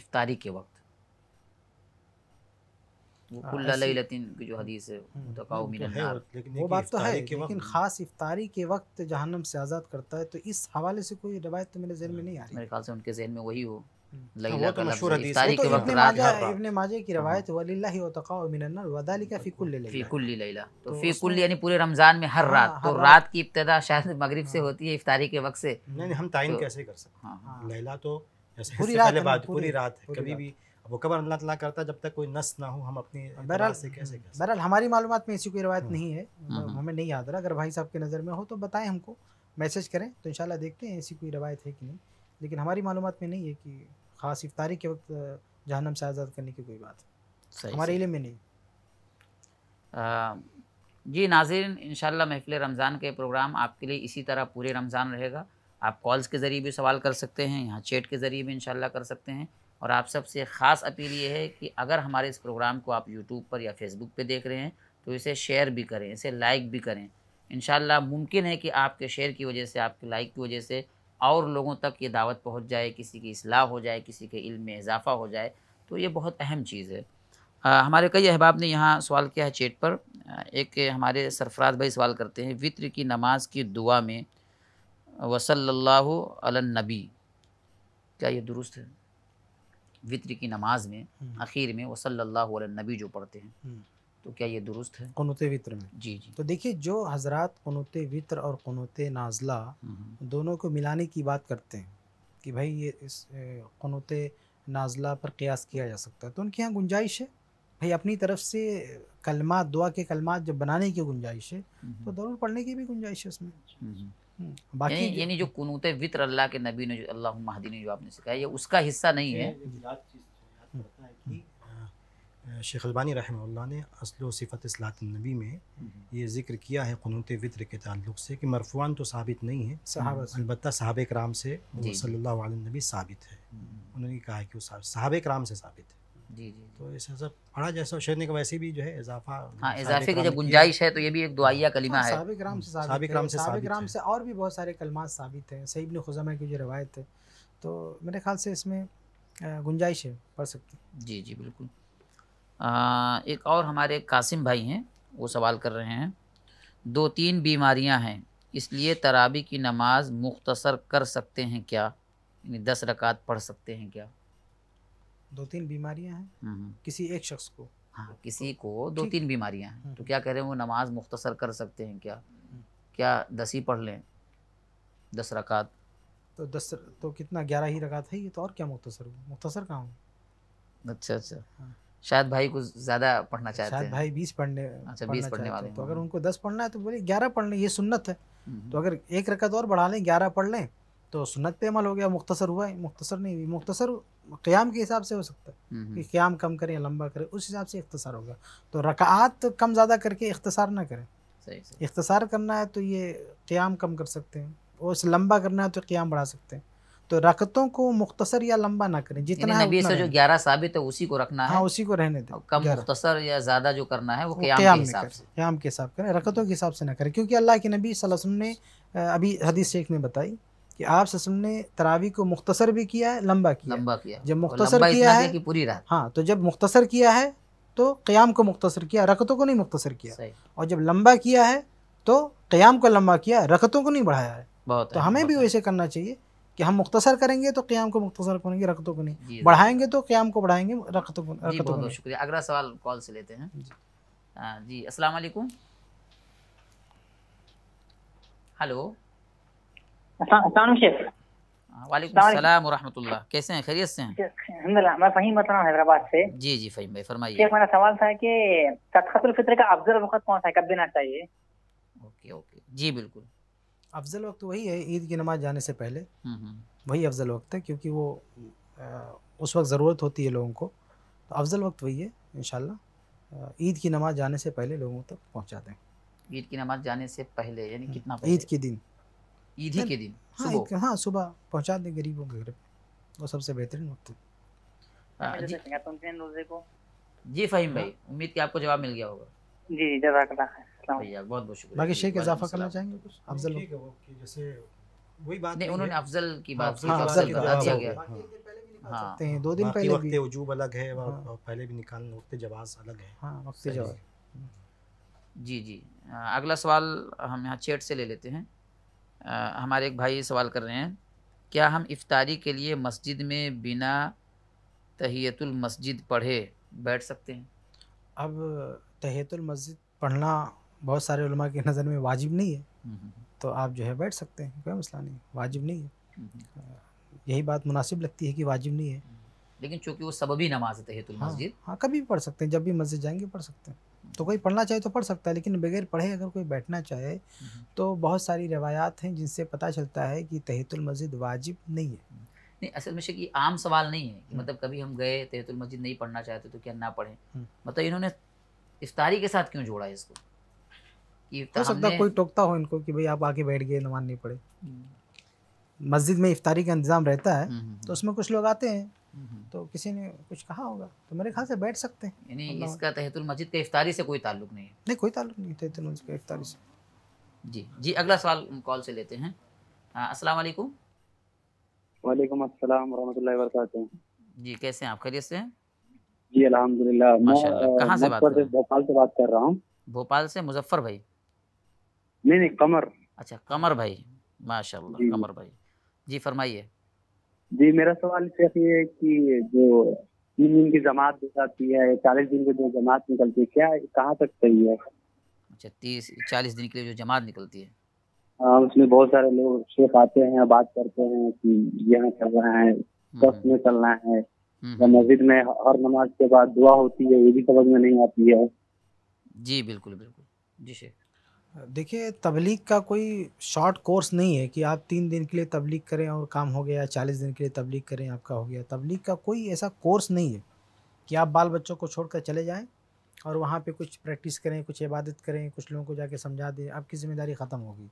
इफ्तारी के वक्त हाँ, की जो हदीस है हम्म, वो बात तो है लेकिन ख़ास इफ्तारी के वक्त जहन्नम से आज़ाद करता है तो इस हवाले से कोई रवायत तो मेरे जहन में हाँ, नहीं आ रही मेरे ख्याल से उनके जहन में वही हो पूरे रमजान में हर रात तो रात की इब्तदा शायद मगरिब से होती है इफ्तारी के वक्त से हम ताइन कैसे कर सकते पूरी रात कभी भी वो कबर अल्लाह तला करता जब तक कोई नस ना हो हम अपनी बहरहाल से कैसे बहरहाल हमारी मालूम में ऐसी कोई रवायत नहीं है हमें नहीं याद रहा अगर भाई साहब की नज़र में हो तो बताएं हमको मैसेज करें तो इंशाल्लाह देखते हैं ऐसी कोई रवायत है कि नहीं लेकिन हमारी मालूम में नहीं है कि ख़ास इफ्तारी के वक्त जहनम से आज़ाद करने की कोई बात सही हमारे इलम में नहीं आ, जी नाजिन इन महफिल रमज़ान के प्रोग्राम आपके लिए इसी तरह पूरे रमज़ान रहेगा आप कॉल्स के ज़रिए भी सवाल कर सकते हैं यहाँ चैट के ज़रिए भी इन कर सकते हैं और आप सबसे ख़ास अपील ये है कि अगर हमारे इस प्रोग्राम को आप यूट्यूब पर या फेसबुक पर देख रहे हैं तो इसे शेयर भी करें इसे लाइक भी करें इन मुमकिन है कि आपके शेयर की वजह से आपके लाइक की वजह से और लोगों तक ये दावत पहुंच जाए किसी की असलाह हो जाए किसी के इल्म में इजाफ़ा हो जाए तो ये बहुत अहम चीज़ है आ, हमारे कई अहबाब ने यहाँ सवाल किया है चेट पर एक हमारे सरफराज भाई सवाल करते हैं वित्र की नमाज की दुआ में वसल्ला क्या ये दुरुस्त है वित्र की नमाज में आखिर हम्म। में वसल्ला नबी जो पढ़ते हैं हम्म। तो क्या ये दुरुस्त है कनोते वित्र में जी जी तो देखिए जो हजरत कनोते वित्र और कनोते नाजला हम्म। दोनों को मिलाने की बात करते हैं कि भाई ये इस कनोते नाजला पर कयास किया जा सकता है तो उनके यहाँ गुंजाइश है भाई अपनी तरफ से कलमा दुआ के कलमा जब बनाने की गुंजाइश है हम्म। तो दरूर पढ़ने की भी गुंजाइश है उसमें हम्म। बाकी यानी जो कनूत वित्र अल्लाह के नबी ने जो अल्लाह महदी ने जो आपने सिखाया ये उसका हिस्सा नहीं है शेख अलबानी रहमल्ला ने असल असलात नबी में हम्म। ये जिक्र किया है क़नूत वितर के तल्लुक से कि मरफून तो साबित नहीं है अलबत् साहब हम्म, कराम से सल्ला नबी साबित है हम्म, उन्होंने कहा कि वो साहब कराम से साबित है जी जी तो इस सब पढ़ा जैसा शेर ने वैसे भी जो है इजाफा हाँ इजाफे की जब गुंजाइश है तो ये भी एक दुआया हाँ। कलिमा हाँ, है साबिक से साबिक राम से साबिक राम से और भी बहुत सारे कलमात साबित हैं सईब ने खुजमा की जो रवायत है तो मेरे ख्याल से इसमें गुंजाइश है पढ़ सकते जी जी बिल्कुल एक और हमारे कासिम भाई हैं वो सवाल कर रहे हैं दो तीन बीमारियां हैं इसलिए तरावी की नमाज मुख्तसर कर सकते हैं क्या यानी दस रकात पढ़ सकते हैं क्या दो तीन बीमारियां हैं हम्म, हम्म। किसी एक शख्स को हाँ किसी को तो दो तीन बीमारियां हैं हम्म, तो क्या कह रहे हैं वो नमाज मुख्तसर कर सकते हैं क्या क्या दस ही पढ़ लें दस रकात तो दस तो कितना ग्यारह ही रकात है ये तो और क्या मुख्तसर मुख्तसर कहाँ अच्छा अच्छा हाँ। शायद भाई कुछ ज्यादा पढ़ना चाहते हैं भाई बीस पढ़ने अच्छा बीस पढ़ने वाले तो अगर उनको दस पढ़ना है तो बोले ग्यारह पढ़ लें ये सुन्नत है हम्म। तो अगर एक रकत और बढ़ा लें ग्यारह पढ़ लें तो सुन्नत पे अमल हो गया मुख्तसर हुआ है मुख्तसर नहीं हुई मुख्तसर क़्याम के हिसाब से हो सकता है हम्म, हम्म। कि क़्याम कम करें लंबा करें उस हिसाब से इख्तसार होगा तो रकात कम ज़्यादा करके इख्तसार ना करें इख्तसार करना है तो ये क़्याम कम कर सकते हैं और इसे लंबा करना है तो क़्याम बढ़ा सकते हैं तो रकतों को मुख्तसर या लंबा ना करें जितना नबी से जो ग्यारह साबित है उसी को रखना हाँ, है हाँ उसी को रहने दें कम मुख्तसर या ज़्यादा जो करना है वो क्याम के हिसाब से क्याम के हिसाब करें रकतों के हिसाब से ना करें क्योंकि अल्लाह के नबी वसल्लम ने अभी हदीस शेख ने बताई कि आप ससम ने तरावी को मुख्तसर भी किया है लंबा किया लंबा किया जब मुख्तसर किया है कि पूरी रात हाँ तो जब मुख्तसर किया है तो क़्याम को मुख्तसर किया रकतों को नहीं मुख्तसर किया और जब लंबा किया है तो क़्याम को लंबा किया रकतों को नहीं बढ़ाया है बहुत तो हमें भी वैसे करना चाहिए कि हम मुख्तसर करेंगे तो क़्याम को मुख्तसर करेंगे रखतों को नहीं बढ़ाएंगे तो क़्याम को बढ़ाएंगे रखतों को रखतों बहुत शुक्रिया अगला सवाल कॉल से लेते हैं जी, जी अस्सलाम वालेकुम हेलो वालेकुम वरहमतुल्लाह कैसे हैं खैरियत से हैं अल्हम्दुलिल्लाह मैं फ़हीम बता रहा हूँ हैदराबाद से जी जी फ़हीम भाई फरमाइए शेख मेरा सवाल था कि सदक़तुल फित्र का अफजल वक्त कौन सा है कब देना चाहिए ओके ओके जी बिल्कुल अफजल वक्त वही है ईद की नमाज जाने से पहले हम्म, हम्म। वही अफजल वक्त है क्योंकि वो उस वक्त ज़रूरत होती है लोगों को तो अफजल वक्त वही है इन ईद की नमाज जाने से पहले लोगों तक पहुँचा दें ईद की नमाज जाने से पहले यानी कितना हम्म, ईद के दिन ईद ही के दिन हाँ सुबह हाँ, पहुँचा दें गरीबों के घर वो सबसे बेहतरीन वक्त है हाँ, जी फ़हीम भाई हाँ। उम्मीद की आपको जवाब मिल गया होगा जी जी जवाब बहुत बहुत शुक्रिया बाकी शेख इजाफा करना चाहेंगे कुछ अफजल जैसे वही बात नहीं उन्होंने अफजल की बात की अफजल बता दिया गया हाँ हैं दो दिन पहले वजूब अलग है हाँ। पहले भी निकाल अलग है हाँ जी जी अगला सवाल हम यहाँ चैट से ले लेते हैं आ, हमारे एक भाई सवाल कर रहे हैं क्या हम इफ्तारी के लिए मस्जिद में बिना तहियतुल मस्जिद पढ़े बैठ सकते हैं अब तहियतुल मस्जिद पढ़ना बहुत सारे उलमा की नज़र में वाजिब नहीं है हम्म, हम्म। तो आप जो है बैठ सकते हैं कोई मसला नहीं वाजिब नहीं है हम्म, यही बात मुनासिब लगती है कि वाजिब नहीं है लेकिन चूंकि वो सबबी नमाज तहतुल हाँ, मस्जिद हाँ कभी भी पढ़ सकते हैं जब भी मस्जिद जाएंगे पढ़ सकते हैं तो कोई पढ़ना चाहे तो पढ़ सकता है लेकिन बगैर पढ़े अगर कोई बैठना चाहे तो बहुत सारी रवायात हैं जिनसे पता चलता है कि तहतुल मस्जिद वाजिब नहीं है नहीं असल में ये आम सवाल नहीं है कि मतलब कभी हम गए तहतुल मस्जिद नहीं पढ़ना चाहते तो क्या ना पढ़ें मतलब इन्होंने इफ्तारी के साथ क्यों जोड़ा है इसको हो सकता है कोई टोकता हो इनको कि भाई आप आके बैठ गए नमाज नहीं पढ़े हम्म। मस्जिद में इफ्तारी का इंतज़ाम रहता है हम्म, हम्म, तो उसमें कुछ लोग आते हैं तो किसी ने कुछ कहा होगा तो मेरे ख्याल से बैठ सकते हैं यानी इसका तहतुल मस्जिद के इफ्तारी से कोई ताल्लुक नहीं है नहीं कोई ताल्लुक नहीं तहतुल मस्जिद के इफ्तारी से जी जी अगला सवाल कॉल से लेते हैं अस्सलाम वालेकुम वालेकुम अस्सलाम रहमतुल्लाहि व बरकातहू जी कैसे हैं आप खैरियत से हैं जी अल्हम्दुलिल्लाह मैं कहां से बात कर रहा हूं भोपाल से मुजफ्फर भाई नहीं नहीं कमर अच्छा कमर भाई माशाल्लाह कमर भाई जी फरमाइए जी मेरा सवाल शेख ये है कि जो तीन दिन की जमात हो जाती है चालीस दिन की जो जमात निकलती है क्या कहाँ तक सही है अच्छा तीस चालीस दिन के लिए जो जमात निकलती है हाँ उसमें बहुत सारे लोग शेख आते हैं बात करते हैं कि यहाँ चल रहा है हम्म, बस हम्म। में चलना है हम्म, या मस्जिद में हर नमाज के बाद दुआ होती है ये भी समझ में नहीं आती है जी बिल्कुल बिल्कुल जी शेख देखिए तबलीग का कोई शॉर्ट कोर्स नहीं है कि आप तीन दिन के लिए तबलीग करें और काम हो गया चालीस दिन के लिए तबलीग करें आपका हो गया तबलीग का कोई ऐसा कोर्स नहीं है कि आप बाल बच्चों को छोड़कर चले जाएं और वहाँ पे कुछ प्रैक्टिस करें कुछ इबादत करें कुछ लोगों को जाके समझा दें आपकी ज़िम्मेदारी ख़त्म होगी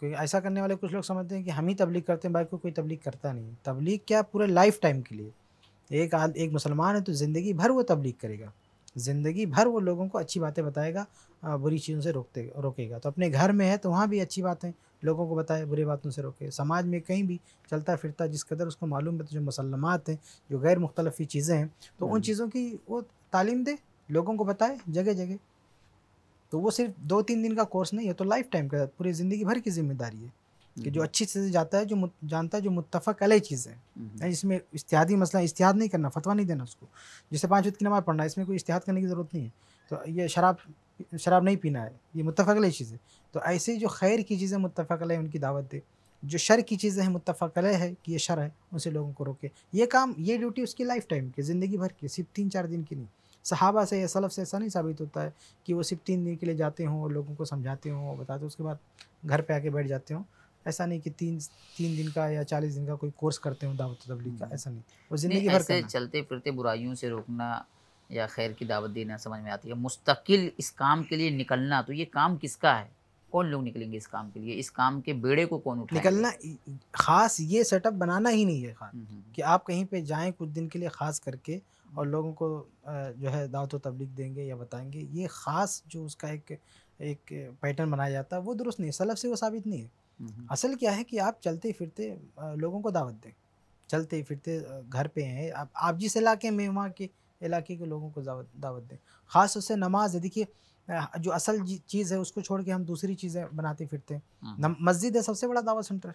क्योंकि ऐसा करने वाले कुछ लोग समझते हैं कि हम ही तबलीग करते हैं बाकी को कोई तबलीग करता नहीं तबलीग क्या पूरे लाइफ टाइम के लिए एक आद एक मुसलमान है तो ज़िंदगी भर वो तबलीग करेगा ज़िंदगी भर वो लोगों को अच्छी बातें बताएगा बुरी चीज़ों से रोकते रोकेगा तो अपने घर में है तो वहाँ भी अच्छी बातें लोगों को बताए बुरी बातों से रोके समाज में कहीं भी चलता फिरता जिस कदर उसको मालूम है तो जो मुसलमत हैं जो गैर मुख्तलफ़ी चीज़ें हैं तो उन हाँ चीज़ों की वो तालीम दे लोगों को बताए जगह जगह तो वो सिर्फ दो तीन दिन का कोर्स नहीं है तो लाइफ टाइम का पूरी ज़िंदगी भर की जिम्मेदारी है कि जो हम्म। अच्छी चीज़ें जाता है जो जानता है जो मुतफ़ अलह चीज़ है हम्म। इसमें इश्तिहादी मसला इश्तिहाद नहीं करना फतवा नहीं देना उसको जैसे पाँच वक्त की नमाज़ पढ़ना है इसमें कोई इश्तिहाद करने की ज़रूरत नहीं है तो ये शराब शराब नहीं पीना है ये मुतफ़ अलह चीज़ है तो ऐसे जो खैर की चीज़ें मुतफ़ अलह उनकी दावत दे जो शर की चीज़ें हैं मुतफ़ अलह है कि ये शर है उनसे लोगों को रोके ये काम ये ड्यूटी उसकी लाइफ टाइम की ज़िंदगी भर की सिर्फ तीन चार दिन की नहीं सहाबा से या सलफ से ऐसा नहीं साबित होता है कि वो सिर्फ तीन दिन के लिए जाते हों लोगों को समझाते हों और बताते उसके बाद घर पे आके बैठ जाते हों ऐसा नहीं कि तीन तीन दिन का या चालीस दिन का कोई कोर्स करते हो दावत तबलीग का ऐसा नहीं और ज़िंदगी भर ऐसे चलते फिरते बुराइयों से रोकना या खैर की दावत देना समझ में आती है मुस्तकिल इस काम के लिए निकलना तो ये काम किसका है कौन लोग निकलेंगे इस काम के लिए इस काम के बेड़े को कौन उठाएंगे निकलना खास ये सेटअप बनाना ही नहीं है खास हम्म, हम्म, हम्म। कि आप कहीं पे जाएं कुछ दिन के लिए खास करके और लोगों को जो है दावत तबलीग देंगे या बताएंगे ये ख़ास जो उसका एक एक पैटर्न बनाया जाता है वो दुरुस्त नहीं है सलफ से वो साबित नहीं है हम्म। असल क्या है कि आप चलते फिरते लोगों को दावत दें चलते फिरते घर पे हैं आप आप जिस इलाके में वहाँ के इलाके के लोगों को दावत दावत दें ख़ास उससे नमाज है देखिए जो असल चीज़ है उसको छोड़ के हम दूसरी चीज़ें बनाते फिरते हैं हम्म। मस्जिद है सबसे बड़ा दावत सेंटर है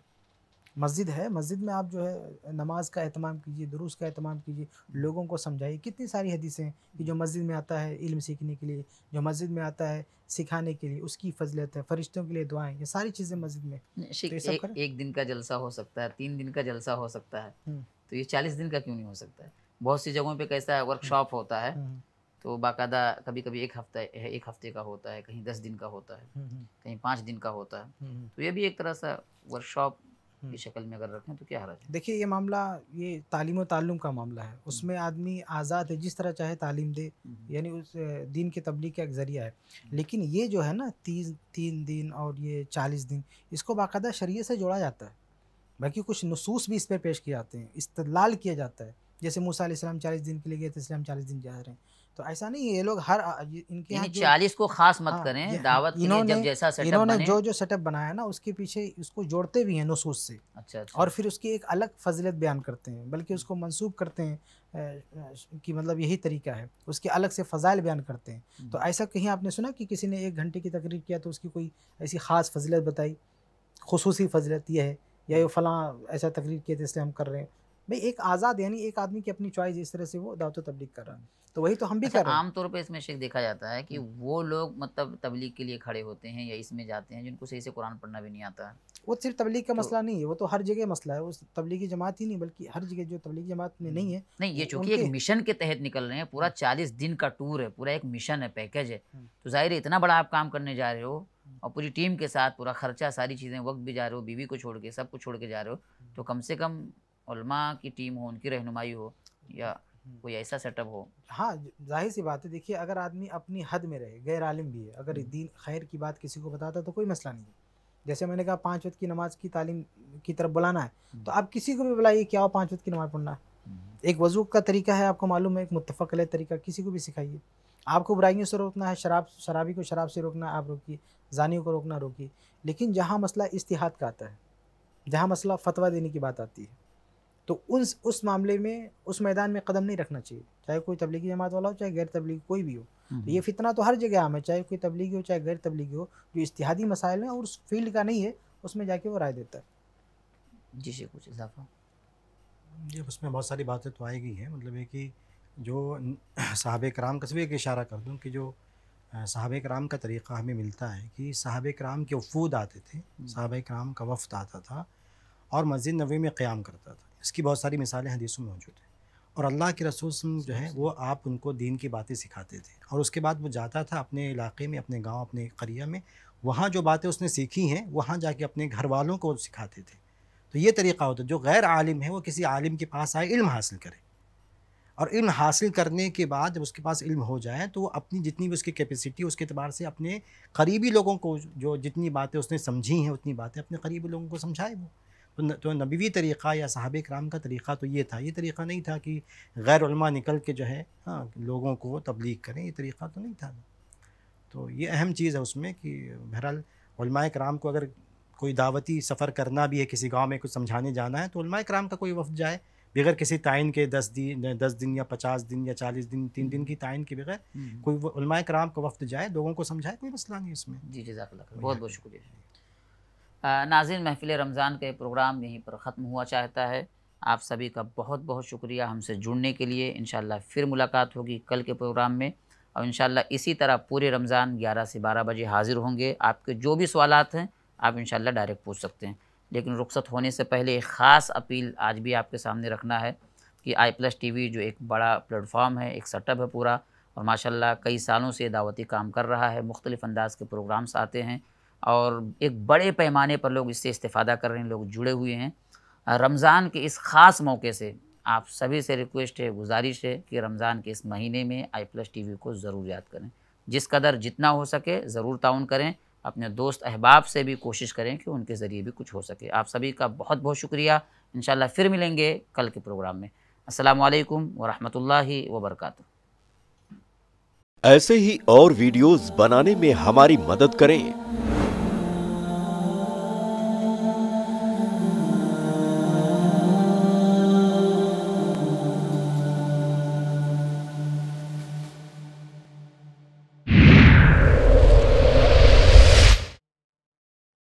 मस्जिद है मस्जिद में आप जो है नमाज का अहतमाम कीजिए दुरुस्त का अहतमाम कीजिए लोगों को समझाइए कितनी सारी हदीसें हैं कि जो मस्जिद में आता है इल्म सीखने के लिए जो मस्जिद में आता है सिखाने के लिए उसकी फजलत है फरिश्तों के लिए दुआएं ये सारी चीज़ें मस्जिद में तो एक, एक दिन का जलसा हो सकता है तीन दिन का जलसा हो सकता है हम्म। तो ये चालीस दिन का क्यों नहीं हो सकता है बहुत सी जगहों पर कैसा वर्कशॉप होता है हम्म। तो बाकायदा कभी कभी एक हफ्ता है एक हफ्ते का होता है कहीं दस दिन का होता है हम्म, कहीं पाँच दिन का होता है तो ये भी एक तरह सा वर्कशॉप की हम्म। शक्ल में अगर रखें तो क्या हर्ज है देखिए ये मामला ये तालीम तालुम का मामला है उसमें हम्म। आदमी आज़ाद है जिस तरह चाहे तालीम दे हम्म। यानी उस दिन के तबलीग का एक ज़रिया है लेकिन ये जो है ना तीन तीन दिन और ये चालीस दिन इसको बाकायदा शरीय से जोड़ा जाता है बाकी कुछ नसूस भी इस पर पेश किए जाते हैं इस्तलाल किया जाता है जैसे मूसा मूसम चालीस दिन के लिए गए थे इसलिए हम चालीस दिन जा रहे हैं तो ऐसा नहीं ये लोग हर इनके यहाँ चालीस को खास मत हाँ, करें हाँ, दावत इन्होंने जब जैसा सेटअप इन्होंने जो जो सेटअप बनाया ना उसके पीछे उसको जोड़ते भी हैं नसूस से अच्छा, अच्छा और फिर उसकी एक अलग फजलत बयान करते हैं बल्कि उसको मंसूब करते हैं कि मतलब यही तरीका है उसके अलग से फ़जाइल बयान करते हैं हम्म। तो ऐसा कहीं आपने सुना कि किसी ने एक घंटे की तकरीर किया तो उसकी कोई ऐसी ख़ास फजलत बताई खसूसी फजलत यह है या ये फ़लाँ ऐसा तकरीर किए थे इसलिए हम कर रहे हैं भाई एक आज़ाद यानी एक आदमी की अपनी चॉइस इस तरह से वो दावत तबलीग कर रहा है तो वही तो हम भी अच्छा, कर रहे हैं आमतौर पर इसमें शेख देखा जाता है कि हम्म। वो लोग मतलब तबलीग के लिए खड़े होते हैं या इसमें जाते हैं जिनको सही से कुरान पढ़ना भी नहीं आता वो सिर्फ तबलीग का तो, मसला नहीं है वो तो हर जगह मसला है वो तबलीगी जमात ही नहीं बल्कि हर जगह जो तबलीगी जमात में नहीं है नहीं ये चूंकि एक मिशन के तहत निकल रहे हैं पूरा हम्म। चालीस दिन का टूर है पूरा एक मिशन है पैकेज है हम्म। तो जाहिर है इतना बड़ा आप काम करने जा रहे हो और पूरी टीम के साथ पूरा खर्चा सारी चीज़ें वक्त भी जा रहे हो बीवी को छोड़ के सब कुछ छोड़ के जा रहे हो तो कम से कम उलमा की टीम हो उनकी रहनुमाई हो या कोई ऐसा सेटअप हो हाँ जाहिर सी बात है देखिए अगर आदमी अपनी हद में रहे गैर आलिम भी है अगर हम्म। दीन खैर की बात किसी को बताता तो कोई मसला नहीं है जैसे मैंने कहा पाँच वक्त की नमाज की तालीम की तरफ बुलाना है हम्म। तो आप किसी को भी बुलाइए क्या हो पाँच वक्त की नमाज पढ़ना है हम्म। एक वजू का तरीका है आपको मालूम है एक मुतफ़ तरीका किसी को भी सिखाइए आपको बुराइयों से रोकना है शराब शराबी को शराब से रोकना आप रोकिए जानियों को रोकना रोकिए लेकिन जहाँ मसला इस्तिहाद का आता है जहाँ मसला फतवा देने की बात आती है तो उन उस मामले में उस मैदान में कदम नहीं रखना चाहिए चाहे कोई तबलीगी जमात वाला हो चाहे गैर तबलीगी कोई भी हो तो हम्म। ये फितना तो हर जगह आम है चाहे कोई तबलीगी हो चाहे गैर तबलीगी हो जो इतिहादी मसाइल हैं और उस फील्ड का नहीं है उसमें जाके वो राय देता है जी जी कुछ इजाफा जी उसमें बहुत सारी बातें तो आई गई हैं मतलब ये कि जो साहब कराम का सभी एक इशारा कर दूँ कि जो साहब कराम का तरीक़ा हमें मिलता है कि साहब कराम के वफूद आते थे हम्म। साहब कराम का वफ्त आता था और मस्जिद नबी में क़्याम करता था इसकी बहुत सारी मिसालें हदीसों में मौजूद हैं और अल्लाह के रसूल जो है वो आप उनको दीन की बातें सिखाते थे और उसके बाद वो जाता था अपने इलाके में अपने गांव अपने करिया में वहाँ जो बातें उसने सीखी हैं वहाँ जाके अपने घर वालों को सिखाते थे तो ये तरीका होता है जो गैर आलिम है वो किसी आलिम के पास आए इल्म हासिल करे और इल्म हासिल करने के बाद जब उसके पास इल्म हो जाए तो वो अपनी जितनी भी उसकी कैपेसिटी उसके अतबार से अपने करीबी लोगों को जो जितनी बातें उसने समझी हैं उतनी बातें अपने करीबी लोगों को समझाए वो तो, नबीवी तरीक़ा या साहब कराम का तरीक़ा तो ये था ये तरीक़ा नहीं था कि गैर निकल के जो है हाँ लोगों को तबलीग करें ये तरीक़ा तो नहीं था तो ये अहम चीज़ है उसमें कि बहरहाल कराम को अगर कोई दावती सफ़र करना भी है किसी गांव में कुछ समझाने जाना है तो कराम का कोई वफ़ जाए बगैर किसी तयन के दस दिन दस दिन या पचास दिन या चालीस दिन तीन दिन की तयन के बगैर हम्म। कोई कराम का वफ़ जाए लोगों को समझाए कोई मसला नहीं इसमें जी जी बहुत बहुत शुक्रिया नाजिन महफिल रमज़ान ये प्रोग्राम यहीं पर ख़त्म हुआ चाहता है आप सभी का बहुत बहुत शुक्रिया हमसे जुड़ने के लिए इन फिर मुलाकात होगी कल के प्रोग्राम में और इन इसी तरह पूरे रमज़ान 11 से 12 बजे हाज़िर होंगे आपके जो भी सवाल हैं आप इन डायरेक्ट पूछ सकते हैं लेकिन रुखसत होने से पहले एक ख़ास अपील आज भी आपके सामने रखना है कि आई प्लस टी जो एक बड़ा प्लेटफॉर्म है एक सेटअप है पूरा और माशाला कई सालों से दावती काम कर रहा है मुख्तलिफ़ अंदाज के प्रोग्राम्स आते हैं और एक बड़े पैमाने पर लोग इससे इस्तेफादा कर रहे हैं लोग जुड़े हुए हैं रमज़ान के इस ख़ास मौके से आप सभी से रिक्वेस्ट है गुजारिश है कि रमज़ान के इस महीने में आई प्लस टी को ज़रूर याद करें जिस कदर जितना हो सके ज़रूर ताउन करें अपने दोस्त अहबाब से भी कोशिश करें कि उनके ज़रिए भी कुछ हो सके आप सभी का बहुत बहुत शुक्रिया इन फिर मिलेंगे कल के प्रोग्राम में असलकम वरहमल वरक ऐसे ही और वीडियोज़ बनाने में हमारी मदद करें